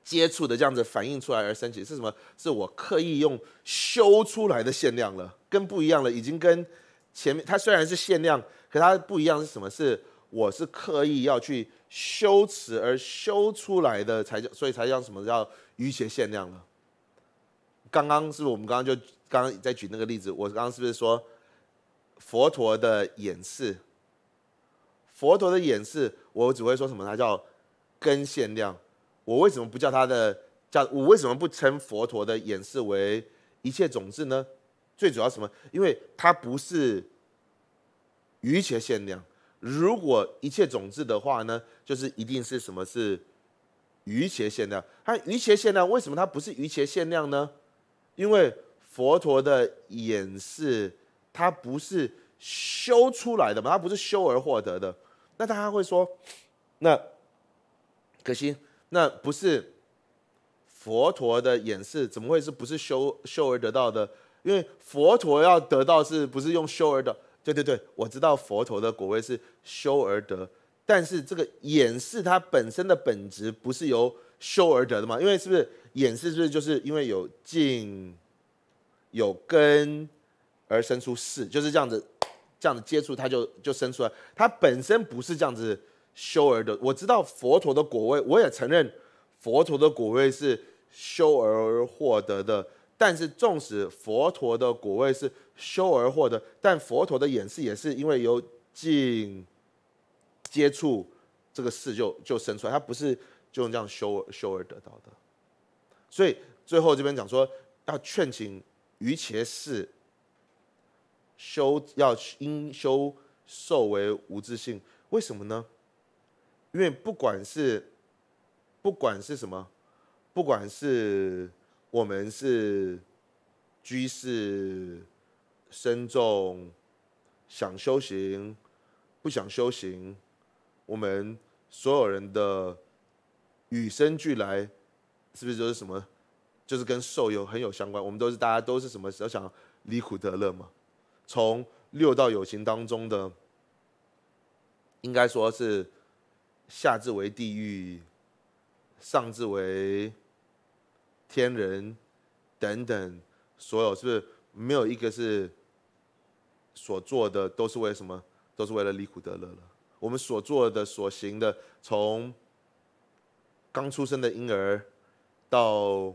[SPEAKER 1] 接触的这样子反映出来而升起，是什么？是我刻意用修出来的限量了，跟不一样了，已经跟前面它虽然是限量，可它不一样是什么？是。我是刻意要去修持而修出来的，才叫所以才叫什么叫余邪限量了。刚刚是不是我们刚刚就刚刚在举那个例子？我刚刚是不是说佛陀的演示？佛陀的演示，我只会说什么？它叫根限量。我为什么不叫它的叫？我为什么不称佛陀的演示为一切种子呢？最主要什么？因为它不是余邪限量。如果一切种子的话呢，就是一定是什么是余邪限量？它余邪限量为什么它不是余邪限量呢？因为佛陀的演示，它不是修出来的嘛，它不是修而获得的。那大家会说，那可惜，那不是佛陀的演示，怎么会是不是修修而得到的？因为佛陀要得到，是不是用修而得？对对对，我知道佛陀的果位是修而得，但是这个掩饰它本身的本质不是由修而得的吗？因为是不是掩饰是不是就是因为有静有根而生出视，就是这样子，这样子接触它就就生出来，它本身不是这样子修而得。我知道佛陀的果位，我也承认佛陀的果位是修而获得的，但是纵使佛陀的果位是。修而获得，但佛陀的演示也是因为由近接触这个事就就生出来，他不是就这样修修而得到的。所以最后这边讲说，要劝请于切事修，要因修受为无自性。为什么呢？因为不管是不管是什么，不管是我们是居士。身重，想修行，不想修行，我们所有人的与生俱来，是不是就是什么？就是跟受有很有相关。我们都是大家都是什么？要想离苦得乐嘛？从六道有情当中的，应该说是下至为地狱，上至为天人等等，所有是不是没有一个是？所做的都是为什么？都是为了离苦得乐了。我们所做的、所行的，从刚出生的婴儿到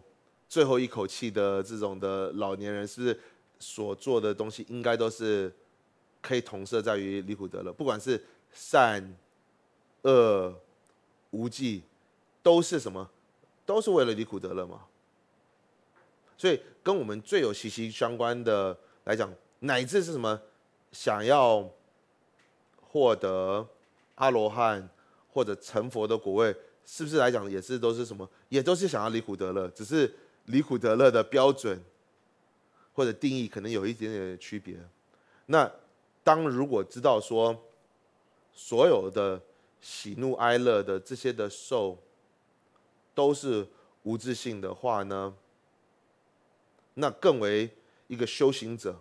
[SPEAKER 1] 最后一口气的这种的老年人，是所做的东西，应该都是可以同色在于离苦得乐。不管是善、恶、无忌，都是什么？都是为了离苦得乐嘛。所以，跟我们最有息息相关的来讲，乃至是什么？想要获得阿罗汉或者成佛的果位，是不是来讲也是都是什么？也都是想要离苦得乐，只是离苦得乐的标准或者定义可能有一点点的区别。那当如果知道说所有的喜怒哀乐的这些的受都是无自性的话呢？那更为一个修行者。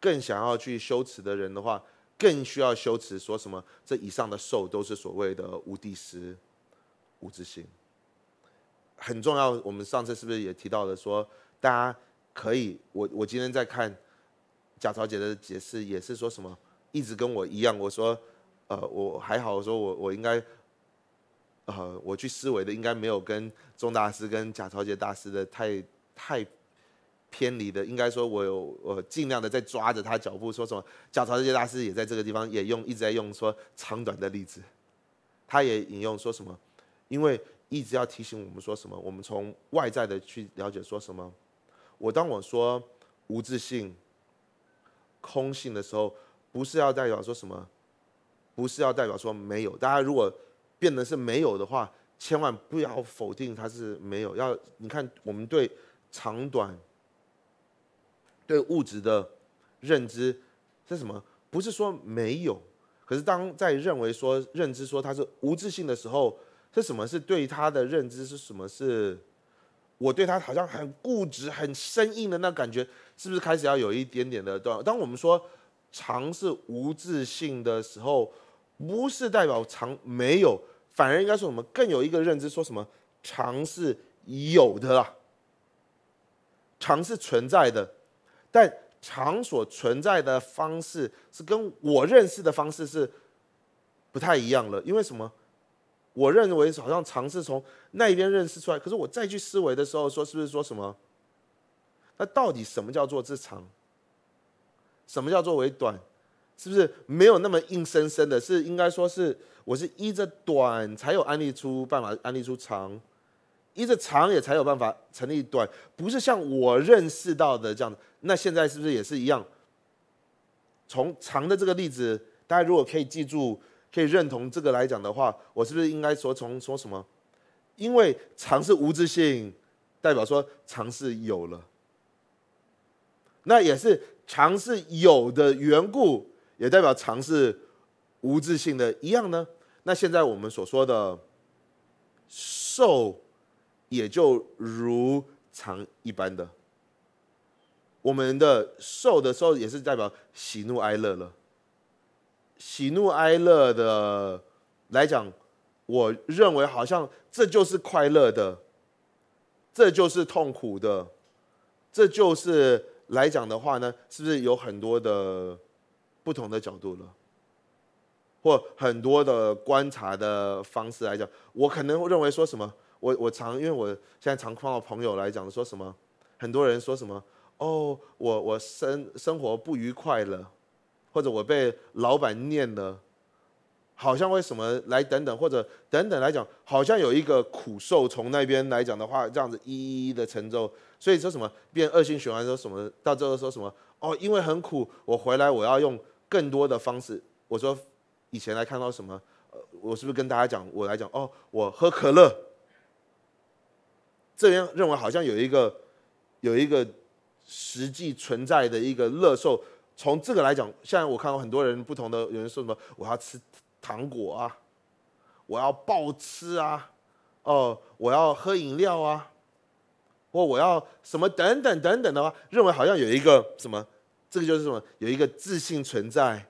[SPEAKER 1] 更想要去修持的人的话，更需要修持。说什么这以上的受都是所谓的无地识、无自性，很重要。我们上次是不是也提到了说，大家可以？我我今天在看贾朝杰的解释，也是说什么一直跟我一样。我说，呃，我还好。我说我我应该，呃，我去思维的应该没有跟钟大师跟贾朝杰大师的太太。偏离的，应该说，我有我尽量的在抓着他脚步，说什么？教潮这些大师也在这个地方也用，一直在用说长短的例子，他也引用说什么？因为一直要提醒我们说什么？我们从外在的去了解说什么？我当我说无自性、空性的时候，不是要代表说什么？不是要代表说没有。大家如果变得是没有的话，千万不要否定它是没有。要你看，我们对长短。对物质的认知是什么？不是说没有，可是当在认为说认知说它是无自信的时候，是什么是对他的认知？是什么是我对他好像很固执、很生硬的那感觉？是不是开始要有一点点的断？当我们说常是无自信的时候，不是代表常没有，反而应该说我们更有一个认知，说什么常是有的，啦，常是存在的。但长所存在的方式是跟我认识的方式是不太一样了。因为什么？我认为好像长是从那一边认识出来，可是我再去思维的时候，说是不是说什么？那到底什么叫做这长？什么叫做为短？是不是没有那么硬生生的？是应该说是我是依着短才有安利出办法，安利出长。一直长也才有办法成立短，不是像我认识到的这样。那现在是不是也是一样？从长的这个例子，大家如果可以记住、可以认同这个来讲的话，我是不是应该说从说什么？因为长是无自性，代表说长是有了。那也是长是有的缘故，也代表长是无自性的一样呢。那现在我们所说的受。也就如常一般的，我们的受的时候也是代表喜怒哀乐了。喜怒哀乐的来讲，我认为好像这就是快乐的，这就是痛苦的，这就是来讲的话呢，是不是有很多的不同的角度了，或很多的观察的方式来讲，我可能会认为说什么？我我常，因为我现在常碰到朋友来讲，说什么，很多人说什么，哦，我我生生活不愉快了，或者我被老板念了，好像为什么来等等，或者等等来讲，好像有一个苦受从那边来讲的话，这样子一一的承受，所以说什么变恶性循环，说什么到最后说什么，哦，因为很苦，我回来我要用更多的方式，我说以前来看到什么，我是不是跟大家讲，我来讲，哦，我喝可乐。这样认为好像有一个有一个实际存在的一个乐受，从这个来讲，现在我看到很多人不同的，有人说什么我要吃糖果啊，我要暴吃啊，哦，我要喝饮料啊，或我要什么等等等等的话，认为好像有一个什么，这个就是什么有一个自信存在，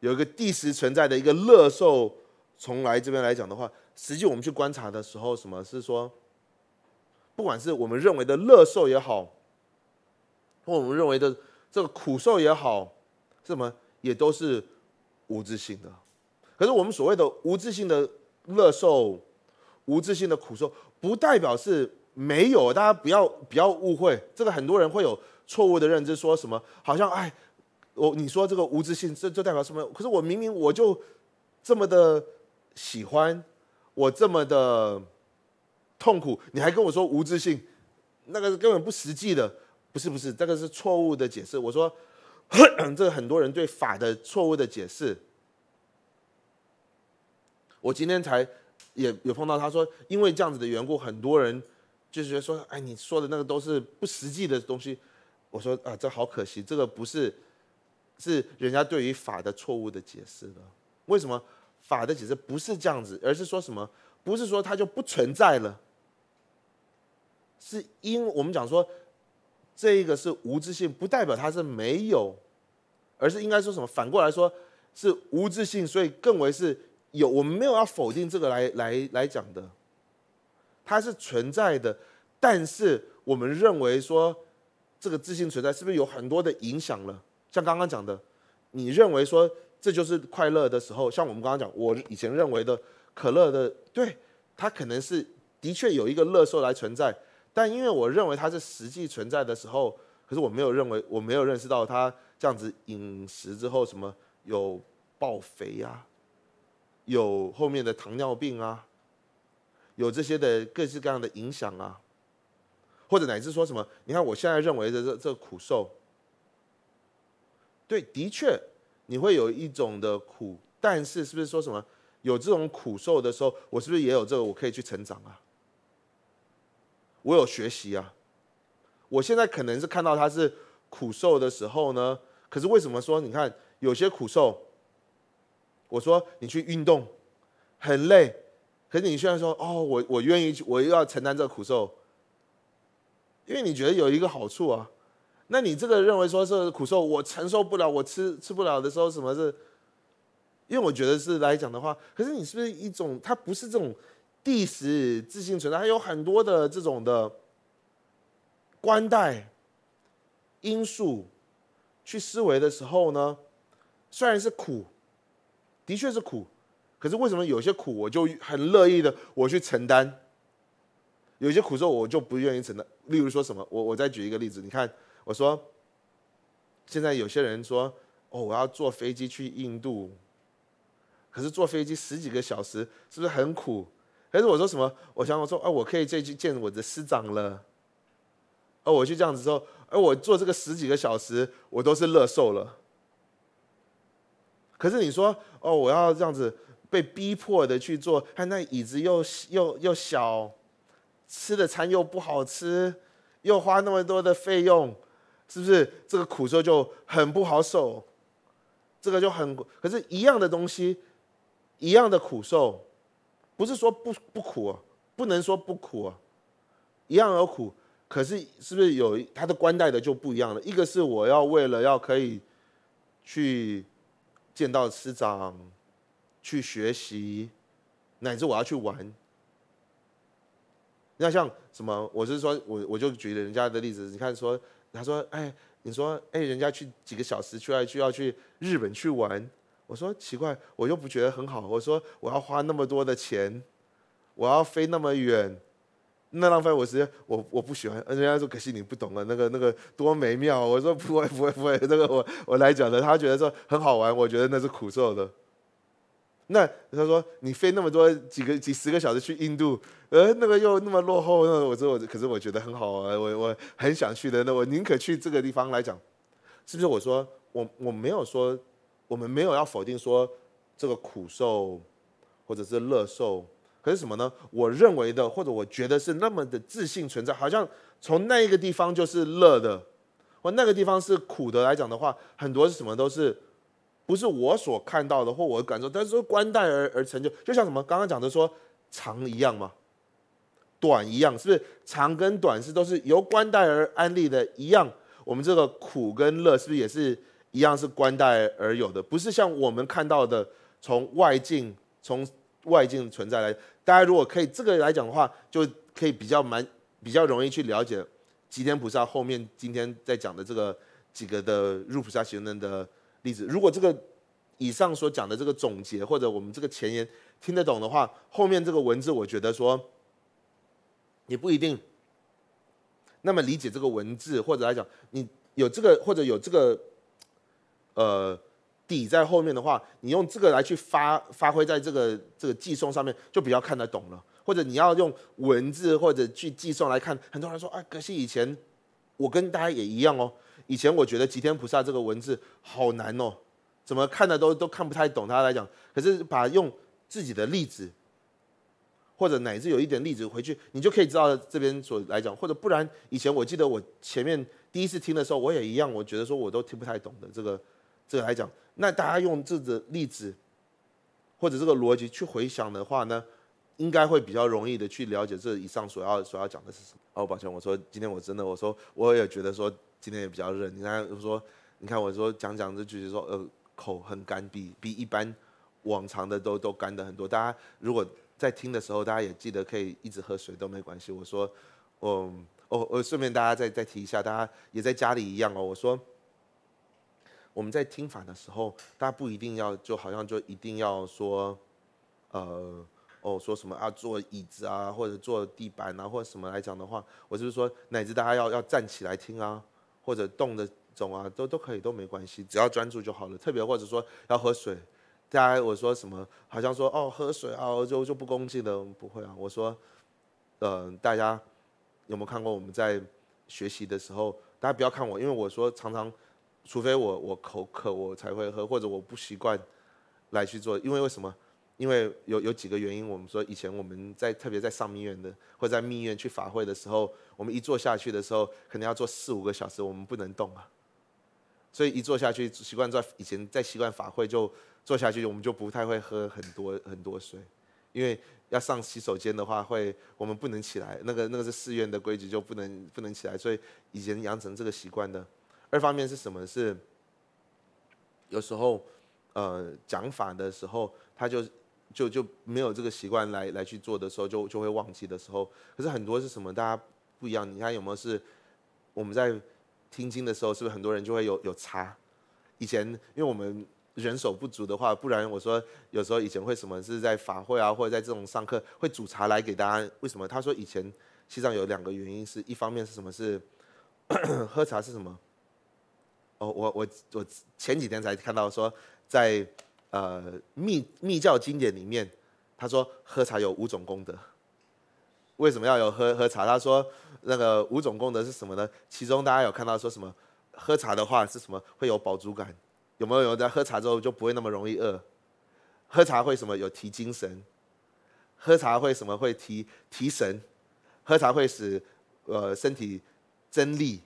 [SPEAKER 1] 有一个地时存在的一个乐受，从来这边来讲的话，实际我们去观察的时候，什么是说？不管是我们认为的乐受也好，或我们认为的这个苦受也好，什么也都是无自性的。可是我们所谓的无自性的乐受、无自性的苦受，不代表是没有。大家不要不要误会，这个很多人会有错误的认知，说什么好像哎，我你说这个无自性，这就代表什么？可是我明明我就这么的喜欢，我这么的。痛苦，你还跟我说无自信，那个根本不实际的，不是不是，这个是错误的解释。我说，这个很多人对法的错误的解释。我今天才也有碰到，他说因为这样子的缘故，很多人就觉得说，哎，你说的那个都是不实际的东西。我说啊，这好可惜，这个不是是人家对于法的错误的解释了。为什么法的解释不是这样子，而是说什么？不是说它就不存在了？是因我们讲说，这个是无自信，不代表它是没有，而是应该说什么？反过来说，是无自信，所以更为是有。我们没有要否定这个来来来讲的，它是存在的。但是我们认为说，这个自信存在是不是有很多的影响了？像刚刚讲的，你认为说这就是快乐的时候，像我们刚刚讲，我以前认为的可乐的，对，它可能是的确有一个乐受来存在。但因为我认为它是实际存在的时候，可是我没有认为，我没有认识到它这样子饮食之后什么有暴肥啊，有后面的糖尿病啊，有这些的各式各样的影响啊，或者乃至说什么，你看我现在认为的这这苦受，对，的确你会有一种的苦，但是是不是说什么有这种苦受的时候，我是不是也有这个我可以去成长啊？我有学习啊，我现在可能是看到他是苦受的时候呢，可是为什么说你看有些苦受？我说你去运动很累，可是你现在说哦，我我愿意，我又要承担这苦受，因为你觉得有一个好处啊。那你这个认为说是苦受，我承受不了，我吃吃不了的时候，什么是因为我觉得是来讲的话，可是你是不是一种，它不是这种。历史自信存在，还有很多的这种的关带因素去思维的时候呢，虽然是苦，的确是苦，可是为什么有些苦我就很乐意的我去承担，有些苦说我就不愿意承担。例如说什么，我我再举一个例子，你看，我说现在有些人说，哦，我要坐飞机去印度，可是坐飞机十几个小时，是不是很苦？可是我说什么？我想我说啊，我可以再去见我的师长了。哦，我就这样子说。而我做这个十几个小时，我都是乐受了。可是你说哦，我要这样子被逼迫的去做，看那椅子又又又小，吃的餐又不好吃，又花那么多的费用，是不是这个苦受就很不好受？这个就很，可是，一样的东西，一样的苦受。不是说不不苦哦，不能说不苦哦，一样有苦，可是是不是有他的官带的就不一样了？一个是我要为了要可以去见到师长，去学习，乃至我要去玩。那像什么？我是说，我我就举了人家的例子，你看说，他说，哎，你说，哎，人家去几个小时去要去要去日本去玩。我说奇怪，我又不觉得很好。我说我要花那么多的钱，我要飞那么远，那浪费我时间，我我不喜欢。人家说可惜你不懂了，那个那个多美妙。我说不会不会不会，这个我我来讲的，他觉得说很好玩，我觉得那是苦受的。那他说你飞那么多几个几十个小时去印度，呃那个又那么落后，那我说我可是我觉得很好玩，我我很想去的，那我宁可去这个地方来讲，是不是？我说我我没有说。我们没有要否定说这个苦受或者是乐受，可是什么呢？我认为的或者我觉得是那么的自信存在，好像从那一个地方就是乐的，或那个地方是苦的来讲的话，很多是什么都是不是我所看到的或我的感受，但是说观待而而成就，就像什么刚刚讲的说长一样吗？短一样是不是？长跟短是都是由观待而安利的一样，我们这个苦跟乐是不是也是？一样是官带而有的，不是像我们看到的从外境从外境存在来。大家如果可以这个来讲的话，就可以比较蛮比较容易去了解吉天菩萨后面今天在讲的这个几个的入菩萨行人的例子。如果这个以上所讲的这个总结或者我们这个前言听得懂的话，后面这个文字我觉得说你不一定那么理解这个文字，或者来讲你有这个或者有这个。呃，底在后面的话，你用这个来去发发挥在这个这个寄送上面，就比较看得懂了。或者你要用文字或者去计算来看，很多人说啊，可惜以前我跟大家也一样哦，以前我觉得吉天菩萨这个文字好难哦，怎么看的都都看不太懂。他来讲，可是把用自己的例子，或者乃至有一点例子回去，你就可以知道这边所来讲，或者不然以前我记得我前面第一次听的时候，我也一样，我觉得说我都听不太懂的这个。这来讲，那大家用这个例子，或者这个逻辑去回想的话呢，应该会比较容易的去了解这以上所要所要讲的是什么。哦，抱歉，我说今天我真的，我说我也觉得说今天也比较热。你看，说你看，我说讲讲这句说，呃，口很干，比比一般往常的都都干的很多。大家如果在听的时候，大家也记得可以一直喝水都没关系。我说，我我我顺便大家再再提一下，大家也在家里一样哦。我说。我们在听法的时候，大家不一定要，就好像就一定要说，呃，哦，说什么啊，坐椅子啊，或者坐地板啊，或者什么来讲的话，我就是说，乃至大家要要站起来听啊，或者动的种啊，都都可以，都没关系，只要专注就好了。特别或者说要喝水，大家我说什么，好像说哦喝水啊，就就不恭敬的，不会啊。我说，呃，大家有没有看过我们在学习的时候，大家不要看我，因为我说常常。除非我我口渴我才会喝，或者我不习惯来去做。因为为什么？因为有有几个原因。我们说以前我们在特别在上密院的，或在密院去法会的时候，我们一坐下去的时候，可能要坐四五个小时，我们不能动啊。所以一坐下去习惯在以前在习惯法会就坐下去，我们就不太会喝很多很多水，因为要上洗手间的话会我们不能起来，那个那个是寺院的规矩就不能不能起来，所以以前养成这个习惯的。二方面是什么？是有时候，呃，讲法的时候，他就就就没有这个习惯来来去做的时候，就就会忘记的时候。可是很多是什么？大家不一样。你看有没有是我们在听经的时候，是不是很多人就会有有茶？以前因为我们人手不足的话，不然我说有时候以前会什么是在法会啊，或者在这种上课会煮茶来给大家。为什么？他说以前西藏有两个原因，是一方面是什么是喝茶 是什么？哦，我我我前几天才看到说，在呃密密教经典里面，他说喝茶有五种功德。为什么要有喝喝茶？他说那个五种功德是什么呢？其中大家有看到说什么喝茶的话是什么会有饱足感？有没有人在喝茶之后就不会那么容易饿？喝茶会什么有提精神？喝茶会什么会提提神？喝茶会使呃身体增力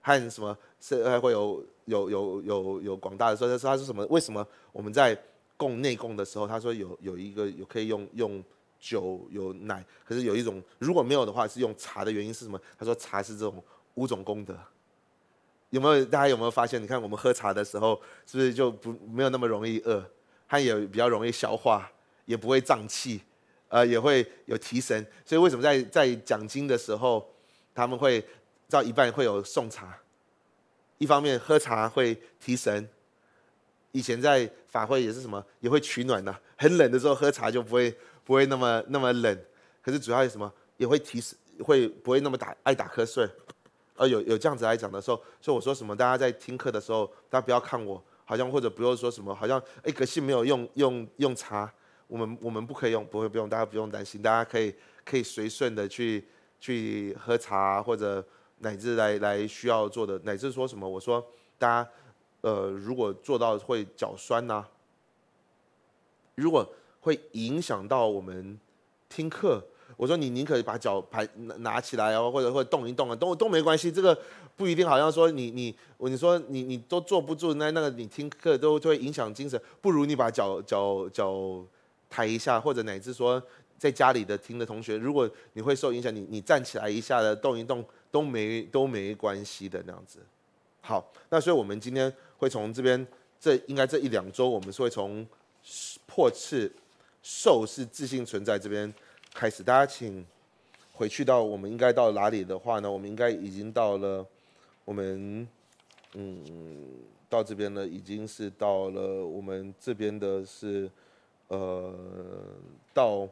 [SPEAKER 1] 和什么？是还会有有有有有广大的说他说他是什么为什么我们在供内供的时候他说有有一个有可以用用酒有奶可是有一种如果没有的话是用茶的原因是什么他说茶是这种五种功德有没有大家有没有发现你看我们喝茶的时候是不是就不没有那么容易饿它也比较容易消化也不会胀气呃也会有提神所以为什么在在讲经的时候他们会到一半会有送茶。一方面喝茶会提神，以前在法会也是什么也会取暖呐。很冷的时候喝茶就不会不会那么那么冷。可是主要是什么也会提神，会不会那么打爱打瞌睡？呃，有有这样子来讲的时候，所以我说什么，大家在听课的时候，大家不要看我，好像或者不用说什么，好像哎，可惜没有用用用茶，我们我们不可以用，不会不用，大家不用担心，大家可以可以随顺的去去喝茶或者。乃至来来需要做的，乃至说什么？我说，大家，呃，如果做到会脚酸呐，如果会影响到我们听课，我说你宁可把脚排拿起来啊，或者会动一动啊，都都没关系。这个不一定，好像说你你我你说你你都坐不住，那那个你听课都就会影响精神，不如你把脚脚脚抬一下，或者乃至说在家里的听的同学，如果你会受影响，你你站起来一下的动一动。都没都没关系的那样子，好，那所以我们今天会从这边，这应该这一两周，我们是会从破斥受是自信存在这边开始。大家请回去到我们应该到哪里的话呢？我们应该已经到了我们嗯到这边了，已经是到了我们这边的是呃到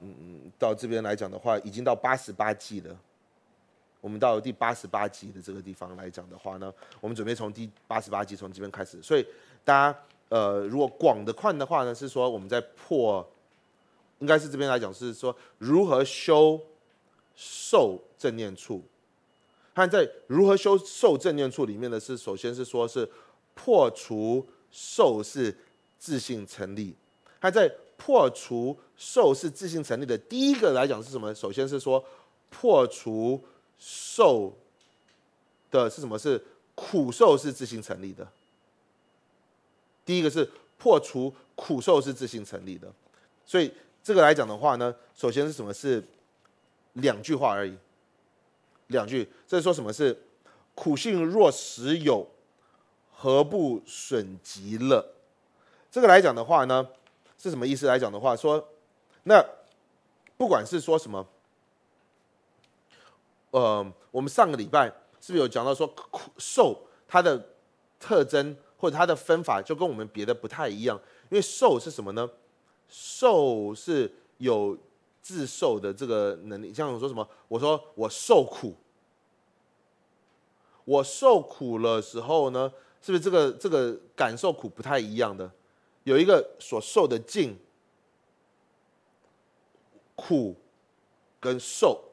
[SPEAKER 1] 嗯到这边来讲的话，已经到八十八季了。我们到了第八十八集的这个地方来讲的话呢，我们准备从第八十八集从这边开始，所以大家呃，如果广的宽的话呢，是说我们在破，应该是这边来讲是说如何修受正念处，还在如何修受正念处里面的是，首先是说是破除受是自信成立，他在破除受是自信成立的第一个来讲是什么？首先是说破除。受的是什么？是苦受是自行成立的。第一个是破除苦受是自行成立的，所以这个来讲的话呢，首先是什么？是两句话而已，两句。这是说什么？是苦性若实有，何不损极乐？这个来讲的话呢，是什么意思？来讲的话说，那不管是说什么。呃，我们上个礼拜是不是有讲到说受它的特征或者它的分法就跟我们别的不太一样？因为受是什么呢？受是有自受的这个能力，像我说什么，我说我受苦，我受苦的时候呢，是不是这个这个感受苦不太一样的？有一个所受的境苦跟受。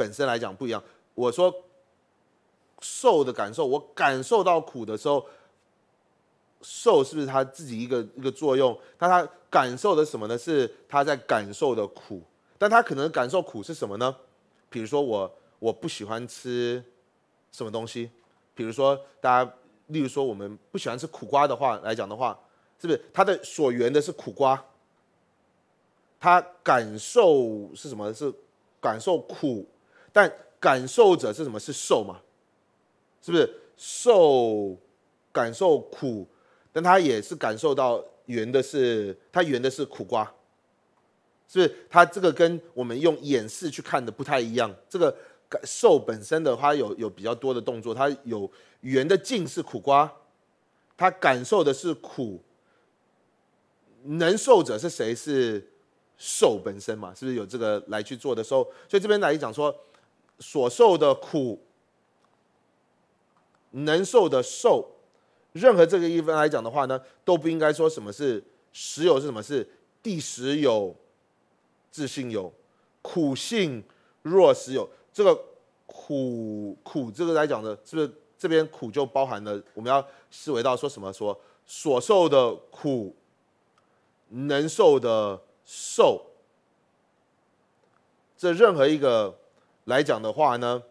[SPEAKER 1] 本身来讲不一样。我说，受的感受，我感受到苦的时候，受是不是他自己一个一个作用？那他感受的什么呢？是他在感受的苦。但他可能感受苦是什么呢？比如说我我不喜欢吃什么东西，比如说大家，例如说我们不喜欢吃苦瓜的话来讲的话，是不是他的所缘的是苦瓜？他感受是什么？是感受苦。但感受者是什么？是受嘛？是不是受感受苦？但他也是感受到圆的是他圆的是苦瓜，是不是？他这个跟我们用演示去看的不太一样。这个受本身的话，有有比较多的动作，他有圆的尽是苦瓜，他感受的是苦。能受者是谁？是受本身嘛？是不是有这个来去做的时候？所以这边来讲说。所受的苦，能受的受，任何这个一分来讲的话呢，都不应该说什么是实有是什么是地时有，自信有，苦性若实有，这个苦苦这个来讲呢，是不是这边苦就包含了我们要思维到说什么说所受的苦，能受的受，这任何一个。来讲的话呢，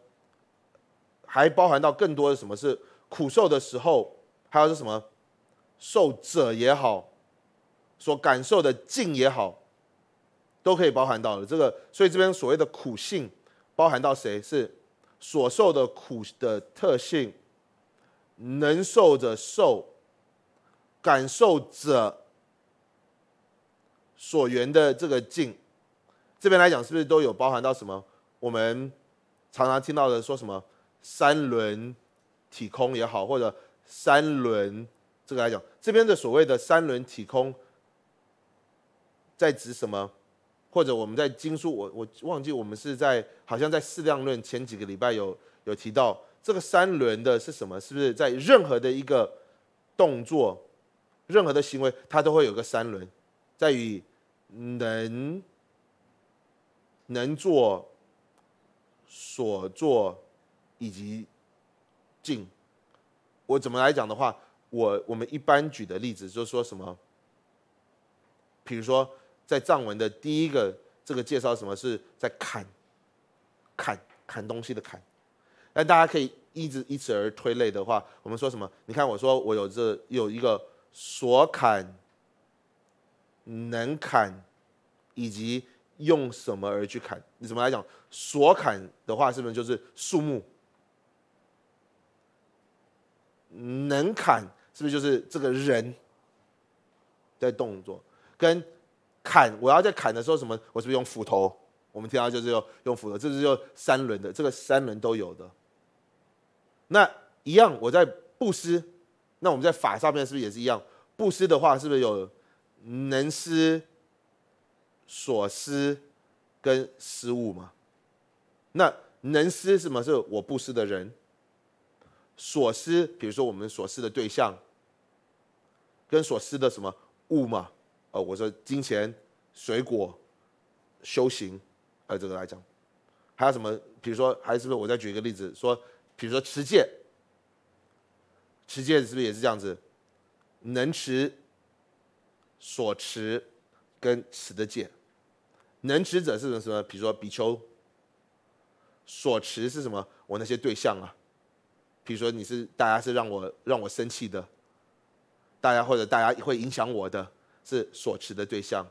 [SPEAKER 1] 还包含到更多的什么是苦受的时候，还有是什么受者也好，所感受的境也好，都可以包含到的这个。所以这边所谓的苦性，包含到谁是所受的苦的特性，能受的受，感受者所缘的这个境，这边来讲是不是都有包含到什么？我们常常听到的说什么三轮体空也好，或者三轮这个来讲，这边的所谓的三轮体空，在指什么？或者我们在经书，我我忘记我们是在好像在四量论前几个礼拜有有提到这个三轮的是什么？是不是在任何的一个动作、任何的行为，它都会有个三轮，在于能能做。所做以及进，我怎么来讲的话，我我们一般举的例子就是说什么，比如说在藏文的第一个这个介绍什么是在砍，砍砍东西的砍，那大家可以一直以此而推类的话，我们说什么？你看我说我有这有一个所砍能砍以及。用什么而去砍？你怎么来讲？所砍的话是不是就是树木？能砍是不是就是这个人，在动作跟砍？我要在砍的时候什么？我是不是用斧头？我们听到就是用斧头，这是用三轮的，这个三轮都有的。那一样，我在布施，那我们在法上面是不是也是一样？布施的话是不是有能施？所思，跟思物嘛，那能思什么是我不思的人？所思，比如说我们所思的对象，跟所思的什么物嘛？哦，我说金钱、水果、修行，呃，这个来讲，还有什么？比如说还是不是我再举一个例子，说，比如说持戒，持戒是不是也是这样子？能持，所持，跟持的戒。能持者是什么？比如说比丘所持是什么？我那些对象啊，比如说你是大家是让我让我生气的，大家或者大家会影响我的是所持的对象，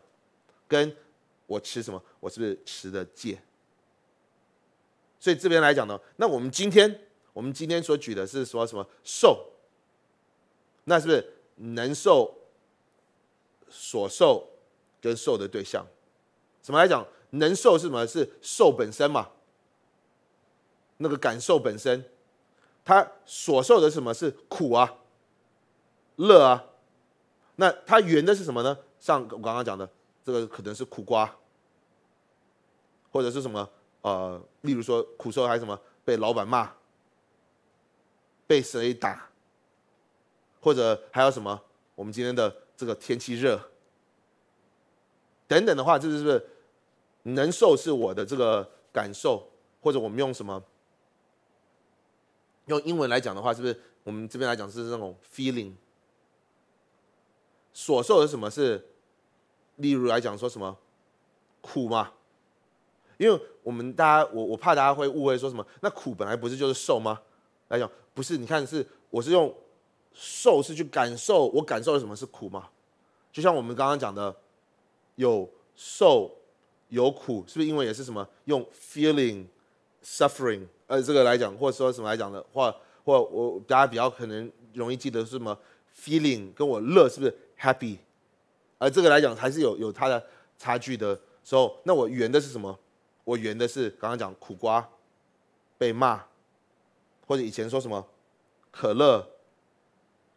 [SPEAKER 1] 跟我持什么？我是不是持的戒？所以这边来讲呢，那我们今天我们今天所举的是说什么受？那是不是能受所受跟受的对象？怎么来讲？能受是什么？是受本身嘛？那个感受本身，他所受的什么是苦啊、乐啊？那它圆的是什么呢？像我刚刚讲的，这个可能是苦瓜，或者是什么呃，例如说苦受还是什么被老板骂、被谁打，或者还有什么我们今天的这个天气热等等的话，这是不是？能受是我的这个感受，或者我们用什么用英文来讲的话，是不是我们这边来讲是那种 feeling 所受的什么是？例如来讲说什么苦嘛？因为我们大家我我怕大家会误会说什么，那苦本来不是就是受吗？来讲不是，你看是我是用受是去感受我感受的什么是苦嘛？就像我们刚刚讲的有受。有苦是不是因为也是什么用 feeling suffering 呃这个来讲，或者说什么来讲的话，或我大家比较可能容易记得是什么 feeling 跟我乐是不是 happy，而这个来讲还是有有它的差距的时候，那我圆的是什么？我圆的是刚刚讲苦瓜被骂，或者以前说什么可乐，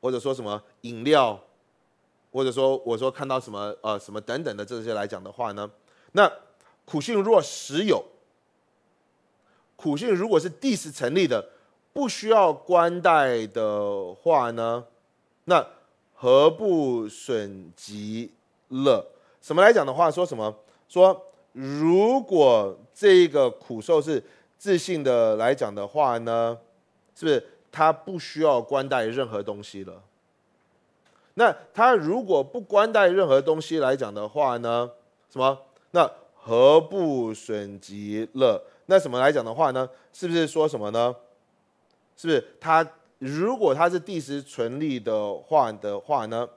[SPEAKER 1] 或者说什么饮料，或者说我说看到什么呃什么等等的这些来讲的话呢？那苦性若实有，苦性如果是地时成立的，不需要关带的话呢？那何不损及了？什么来讲的话，说什么？说如果这个苦受是自信的来讲的话呢？是不是他不需要关带任何东西了？那他如果不关带任何东西来讲的话呢？什么？那何不损及乐？那什么来讲的话呢？是不是说什么呢？是不是他如果他是第时存立的话的话呢？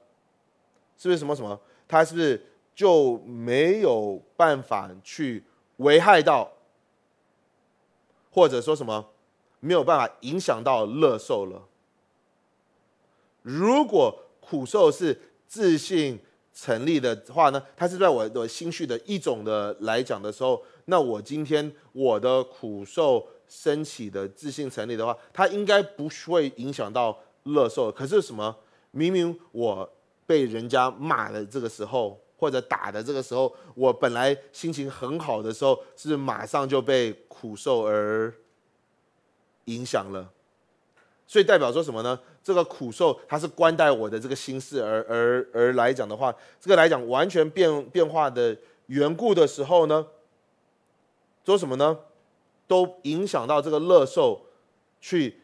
[SPEAKER 1] 是不是什么什么？他是不是就没有办法去危害到？或者说什么？没有办法影响到乐受了？如果苦受是自信。成立的话呢，它是在我的心绪的一种的来讲的时候，那我今天我的苦受升起的自信成立的话，它应该不会影响到乐受。可是什么？明明我被人家骂的这个时候，或者打的这个时候，我本来心情很好的时候，是马上就被苦受而影响了。所以代表说什么呢？这个苦受它是关待我的这个心事而而而来讲的话，这个来讲完全变变化的缘故的时候呢，做什么呢？都影响到这个乐受去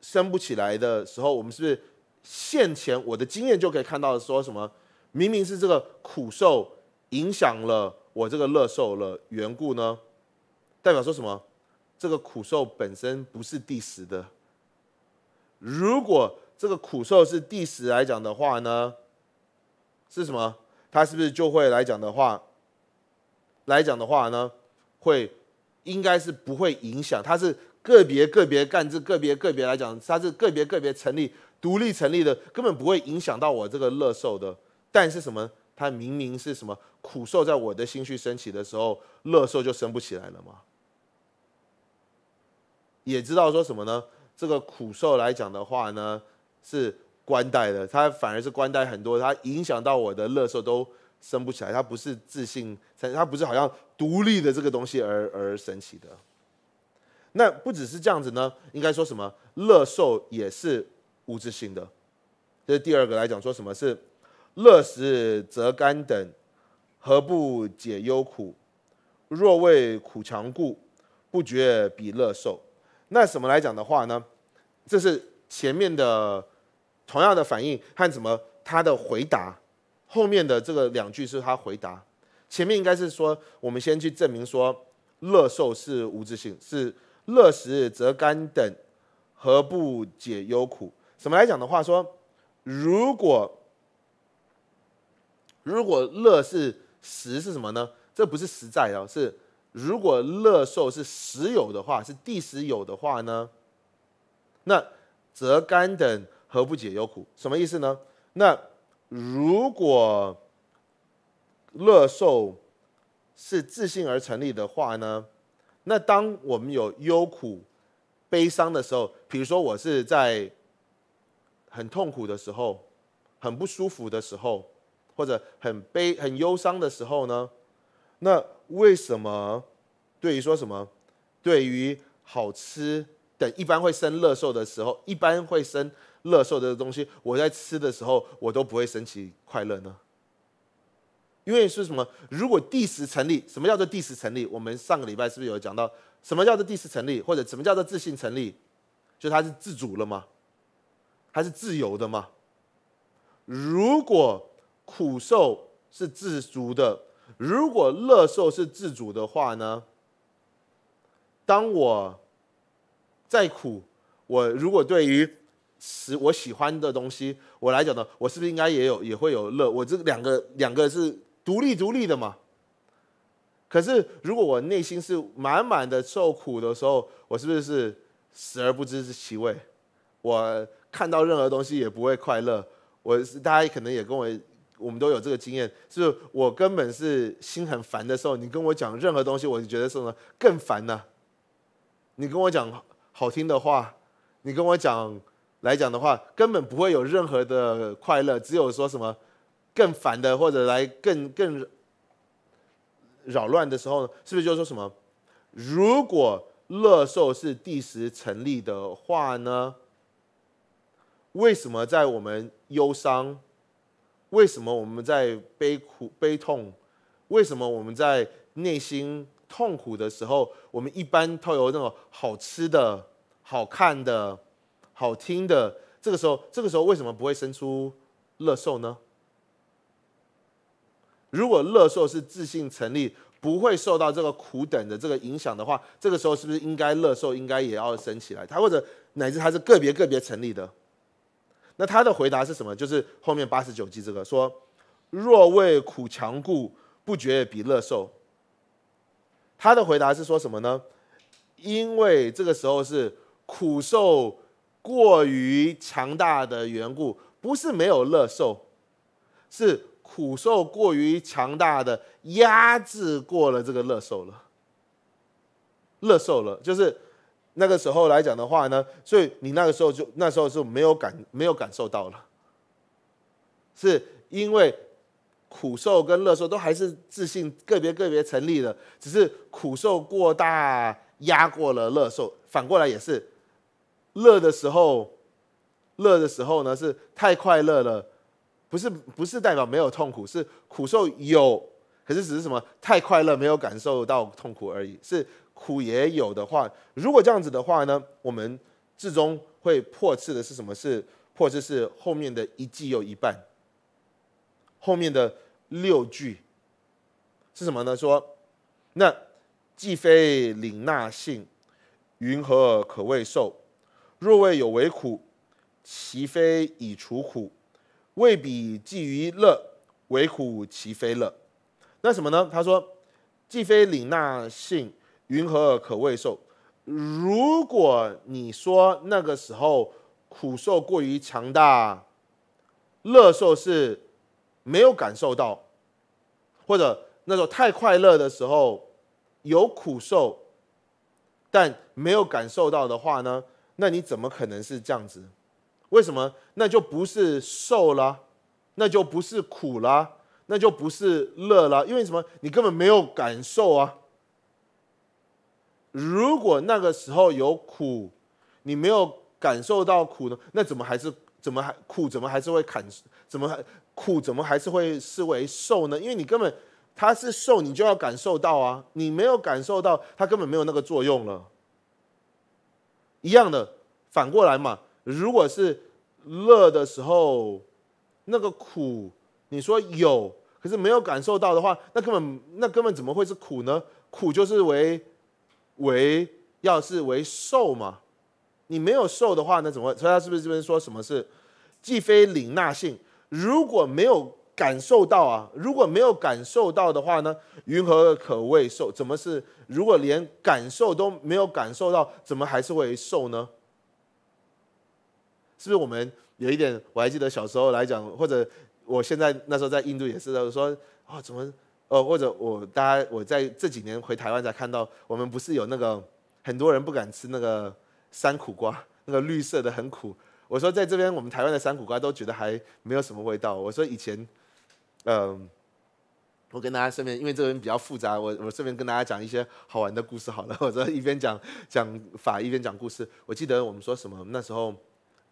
[SPEAKER 1] 升不起来的时候，我们是不是现前我的经验就可以看到说什么？明明是这个苦受影响了我这个乐受了缘故呢？代表说什么？这个苦受本身不是第十的。如果这个苦受是第十来讲的话呢，是什么？它是不是就会来讲的话，来讲的话呢，会应该是不会影响它是个别个别干这个别个别来讲，它是个别个别成立独立成立的，根本不会影响到我这个乐受的。但是什么？它明明是什么苦受在我的心绪升起的时候，乐受就升不起来了嘛？也知道说什么呢？这个苦受来讲的话呢，是关带的，它反而是关带很多，它影响到我的乐受都升不起来，它不是自信，它不是好像独立的这个东西而而神奇的。那不只是这样子呢，应该说什么？乐受也是无自性的，这是第二个来讲，说什么？是乐食则甘等，何不解忧苦？若为苦强故，不觉彼乐受。那什么来讲的话呢？这是前面的同样的反应和什么？他的回答后面的这个两句是他回答。前面应该是说我们先去证明说乐受是无自性，是乐时则甘等何不解忧苦？什么来讲的话说，如果如果乐是实是什么呢？这不是实在哦，是。如果乐受是实有的话，是地十有的话呢？那则干等何不解忧苦？什么意思呢？那如果乐受是自信而成立的话呢？那当我们有忧苦、悲伤的时候，比如说我是在很痛苦的时候、很不舒服的时候，或者很悲、很忧伤的时候呢？那为什么对于说什么对于好吃等一般会生乐受的时候，一般会生乐受的东西，我在吃的时候我都不会升起快乐呢？因为是什么？如果第十成立，什么叫做第十成立？我们上个礼拜是不是有讲到什么叫做第十成立，或者什么叫做自信成立？就它是自主了吗？还是自由的吗？如果苦受是自足的？如果乐受是自主的话呢？当我再苦，我如果对于是我喜欢的东西，我来讲呢，我是不是应该也有也会有乐？我这两个两个是独立独立的嘛？可是如果我内心是满满的受苦的时候，我是不是死而不知其味？我看到任何东西也不会快乐。我大家可能也跟我。我们都有这个经验，是我根本是心很烦的时候，你跟我讲任何东西，我就觉得什么更烦呢？你跟我讲好听的话，你跟我讲来讲的话，根本不会有任何的快乐，只有说什么更烦的，或者来更更扰乱的时候呢？是不是就说什么？如果乐受是第十成立的话呢？为什么在我们忧伤？为什么我们在悲苦、悲痛？为什么我们在内心痛苦的时候，我们一般都有那种好吃的、好看的、好听的？这个时候，这个时候为什么不会生出乐受呢？如果乐受是自信成立，不会受到这个苦等的这个影响的话，这个时候是不是应该乐受应该也要升起来？它或者乃至它是个别个别成立的？那他的回答是什么？就是后面八十九句这个说：“若为苦强故，不觉比乐受。”他的回答是说什么呢？因为这个时候是苦受过于强大的缘故，不是没有乐受，是苦受过于强大的压制过了这个乐受了，乐受了就是。那个时候来讲的话呢，所以你那个时候就那时候是没有感没有感受到了，是因为苦受跟乐受都还是自信个别个别成立的，只是苦受过大压过了乐受，反过来也是乐的时候，乐的时候呢是太快乐了，不是不是代表没有痛苦，是苦受有，可是只是什么太快乐没有感受到痛苦而已是。苦也有的话，如果这样子的话呢，我们至终会破斥的是什么？是破斥是后面的一记又一半，后面的六句是什么呢？说，那既非领纳性，云何可谓受？若为有为苦，其非以除苦；为彼计于乐，为苦其非乐。那什么呢？他说，既非领纳性。云何可畏受？如果你说那个时候苦受过于强大，乐受是没有感受到，或者那时候太快乐的时候有苦受，但没有感受到的话呢？那你怎么可能是这样子？为什么？那就不是受了，那就不是苦了，那就不是乐了。因为什么？你根本没有感受啊。如果那个时候有苦，你没有感受到苦呢？那怎么还是怎么还苦？怎么还是会砍？怎么还苦？怎么还是会视为受呢？因为你根本它是受，你就要感受到啊！你没有感受到，它根本没有那个作用了。一样的，反过来嘛。如果是乐的时候，那个苦你说有，可是没有感受到的话，那根本那根本怎么会是苦呢？苦就是为。为要是为受吗？你没有受的话呢？怎么？所以他是不是这边说什么？是既非领纳性。如果没有感受到啊，如果没有感受到的话呢？云何可谓受？怎么是？如果连感受都没有感受到，怎么还是会受呢？是不是我们有一点？我还记得小时候来讲，或者我现在那时候在印度也是的，说啊，怎么？哦，或者我大家我在这几年回台湾才看到，我们不是有那个很多人不敢吃那个山苦瓜，那个绿色的很苦。我说在这边我们台湾的山苦瓜都觉得还没有什么味道。我说以前，嗯，我跟大家顺便，因为这边比较复杂，我我顺便跟大家讲一些好玩的故事好了。我说一边讲讲法一边讲故事。我记得我们说什么那时候，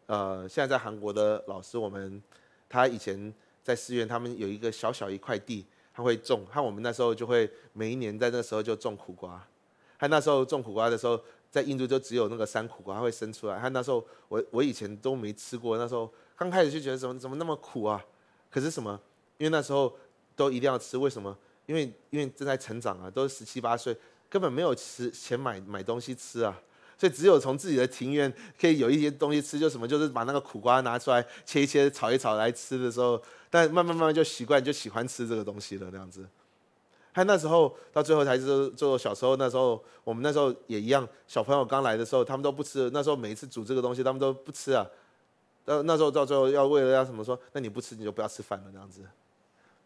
[SPEAKER 1] 呃，现在在韩国的老师，我们他以前在寺院，他们有一个小小一块地。他会种，他我们那时候就会每一年在那时候就种苦瓜。他那时候种苦瓜的时候，在印度就只有那个山苦瓜会生出来。他那时候我我以前都没吃过，那时候刚开始就觉得怎么怎么那么苦啊？可是什么？因为那时候都一定要吃，为什么？因为因为正在成长啊，都是十七八岁，根本没有吃钱买买东西吃啊。所以只有从自己的庭院可以有一些东西吃，就什么就是把那个苦瓜拿出来切一切炒一炒来吃的时候，但慢慢慢慢就习惯就喜欢吃这个东西了那样子。还那时候到最后才是最后小时候那时候我们那时候也一样，小朋友刚来的时候他们都不吃，那时候每一次煮这个东西他们都不吃啊。那那时候到最后要为了要什么说，那你不吃你就不要吃饭了那样子。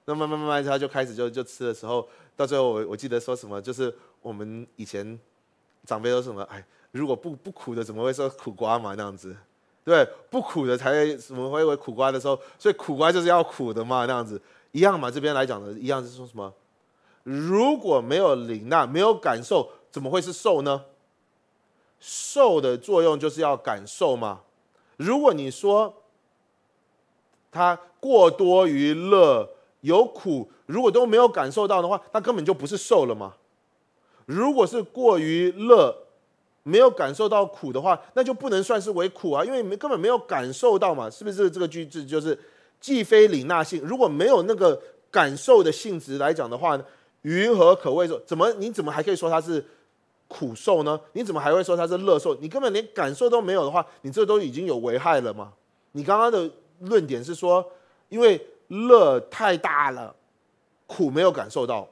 [SPEAKER 1] 那慢慢慢慢他就开始就就吃的时候，到最后我我记得说什么就是我们以前长辈都什么哎。如果不不苦的，怎么会说苦瓜嘛？那样子，对，不苦的才会怎么会为苦瓜的时候？所以苦瓜就是要苦的嘛，那样子一样嘛。这边来讲的一样是说什么？如果没有灵，那没有感受，怎么会是受呢？受的作用就是要感受嘛。如果你说他过多于乐，有苦，如果都没有感受到的话，那根本就不是受了嘛。如果是过于乐。没有感受到苦的话，那就不能算是为苦啊，因为没根本没有感受到嘛，是不是这个句子就是既非领纳性？如果没有那个感受的性质来讲的话，呢，云何可谓说？怎么你怎么还可以说它是苦受呢？你怎么还会说它是乐受？你根本连感受都没有的话，你这都已经有危害了吗？你刚刚的论点是说，因为乐太大了，苦没有感受到，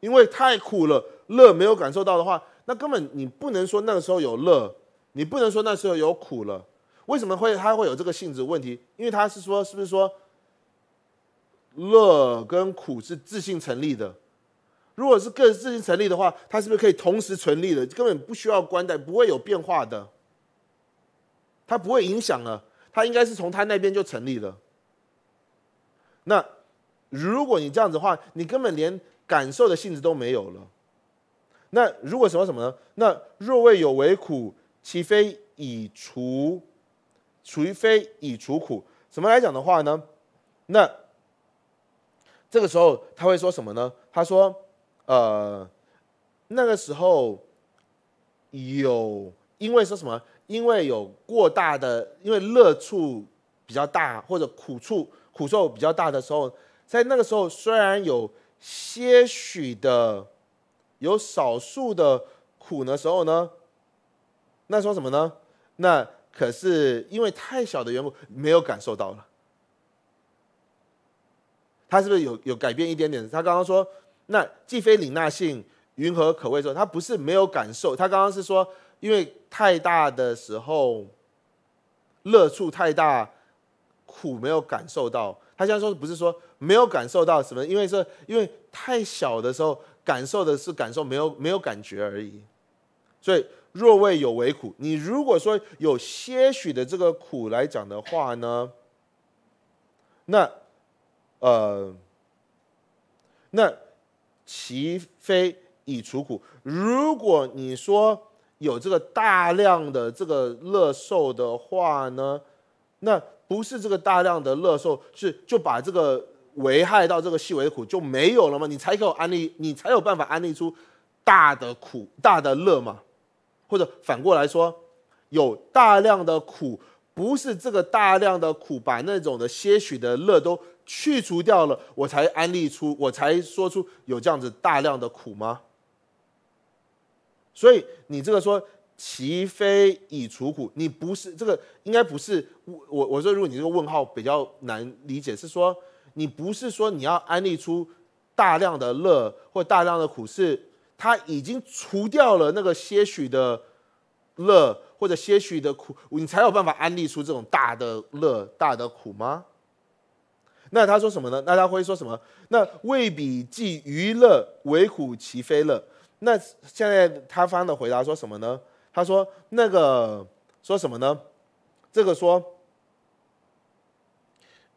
[SPEAKER 1] 因为太苦了，乐没有感受到的话。那根本你不能说那个时候有乐，你不能说那时候有苦了。为什么会他会有这个性质问题？因为他是说，是不是说乐跟苦是自信成立的？如果是各自信成立的话，它是不是可以同时成立的？根本不需要关带，不会有变化的。它不会影响了，它应该是从它那边就成立了。那如果你这样子的话，你根本连感受的性质都没有了。那如果什么什么呢？那若未有为苦，其非以除除非以除苦？怎么来讲的话呢？那这个时候他会说什么呢？他说：“呃，那个时候有因为说什么？因为有过大的，因为乐处比较大，或者苦处苦受比较大的时候，在那个时候虽然有些许的。”有少数的苦的时候呢，那说什么呢？那可是因为太小的缘故，没有感受到了。他是不是有有改变一点点？他刚刚说，那既非领纳性，云何可畏说？他不是没有感受，他刚刚是说，因为太大的时候，乐处太大，苦没有感受到。他现在说不是说没有感受到什么，因为说因为太小的时候。感受的是感受没有没有感觉而已，所以若未有为苦，你如果说有些许的这个苦来讲的话呢，那呃，那其非已除苦。如果你说有这个大量的这个乐受的话呢，那不是这个大量的乐受，是就把这个。危害到这个细微苦就没有了吗？你才有安利，你才有办法安利出大的苦、大的乐吗？或者反过来说，有大量的苦，不是这个大量的苦把那种的些许的乐都去除掉了，我才安利出，我才说出有这样子大量的苦吗？所以你这个说“其非以除苦”，你不是这个，应该不是。我我说，如果你这个问号比较难理解，是说。你不是说你要安利出大量的乐或大量的苦，是他已经除掉了那个些许的乐或者些许的苦，你才有办法安利出这种大的乐、大的苦吗？那他说什么呢？那他会说什么？那未比即娱乐为苦，其非乐？那现在他方的回答说什么呢？他说那个说什么呢？这个说。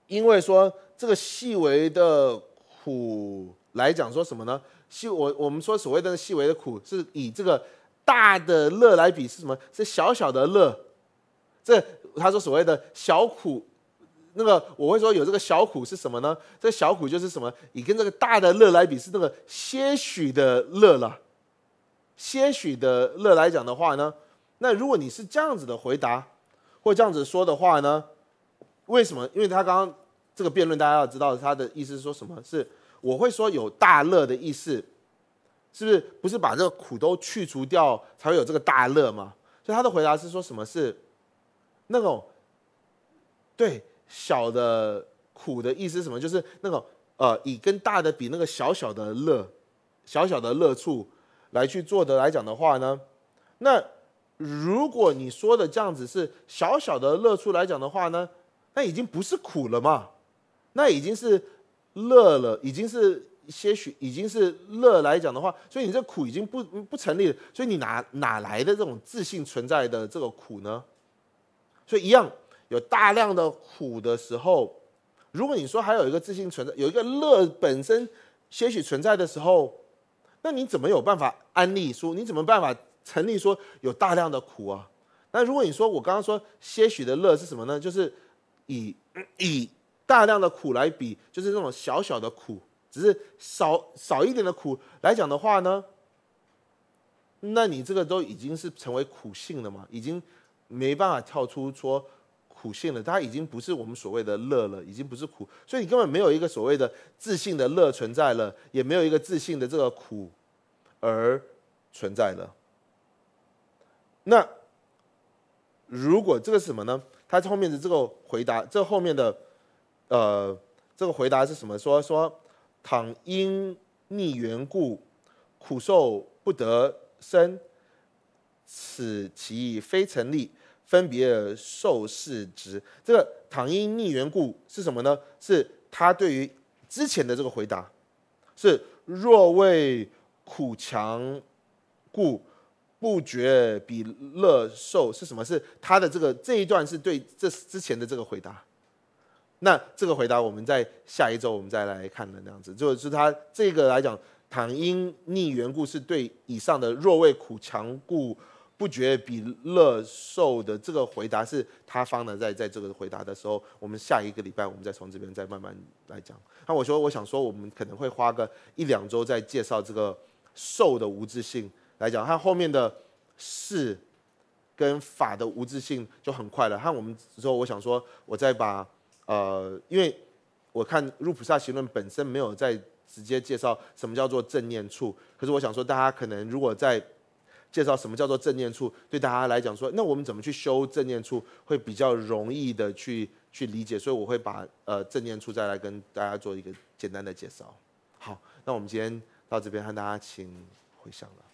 [SPEAKER 1] 因为说这个细微的苦来讲，说什么呢？细我我们说所谓的细微的苦，是以这个大的乐来比是什么？是小小的乐。这他说所谓的小苦，那个我会说有这个小苦是什么呢？这小苦就是什么？以跟这个大的乐来比，是那个些许的乐了。些许的乐来讲的话呢，那如果你是这样子的回答，或这样子说的话呢？为什么？因为他刚刚这个辩论，大家要知道他的意思是说什么？是我会说有大乐的意思，是不是？不是把这个苦都去除掉，才会有这个大乐吗？所以他的回答是说什么？是那种对小的苦的意思，什么？就是那种呃，以跟大的比那个小小的乐，小小的乐处来去做的来讲的话呢？那如果你说的这样子是小小的乐处来讲的话呢？那已经不是苦了嘛？那已经是乐了，已经是些许，已经是乐来讲的话，所以你这苦已经不不成立了。所以你哪哪来的这种自信存在的这个苦呢？所以一样有大量的苦的时候，如果你说还有一个自信存在，有一个乐本身些许存在的时候，那你怎么有办法安利说？你怎么办法成立说有大量的苦啊？那如果你说，我刚刚说些许的乐是什么呢？就是以以大量的苦来比，就是那种小小的苦，只是少少一点的苦来讲的话呢，那你这个都已经是成为苦性了嘛？已经没办法跳出说苦性了，它已经不是我们所谓的乐了，已经不是苦，所以你根本没有一个所谓的自信的乐存在了，也没有一个自信的这个苦而存在了。那如果这个是什么呢？他后面的这个回答，这后面的呃，这个回答是什么？说说，倘因逆缘故，苦受不得生，此其非成立，分别受是之。这个“倘因逆缘故”是什么呢？是他对于之前的这个回答，是若为苦强故。不觉比乐受是什么？是他的这个这一段是对这之前的这个回答。那这个回答我们在下一周我们再来看的那样子，就是他这个来讲，倘因逆缘故，是对以上的若为苦强故，不觉比乐受的这个回答是他方的在在这个回答的时候，我们下一个礼拜我们再从这边再慢慢来讲。那我说我想说，我们可能会花个一两周再介绍这个受的无自性。来讲，他后面的事跟法的无自性就很快了。和我们之后，我想说，我再把呃，因为我看《入菩萨行论》本身没有在直接介绍什么叫做正念处，可是我想说，大家可能如果在介绍什么叫做正念处，对大家来讲说，那我们怎么去修正念处会比较容易的去去理解，所以我会把呃正念处再来跟大家做一个简单的介绍。好，那我们今天到这边和大家请回想。了。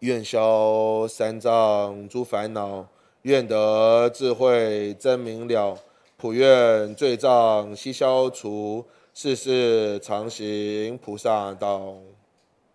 [SPEAKER 1] 愿消三藏诸烦恼，愿得智慧真明了。普愿罪障悉消除，世世常行菩萨道。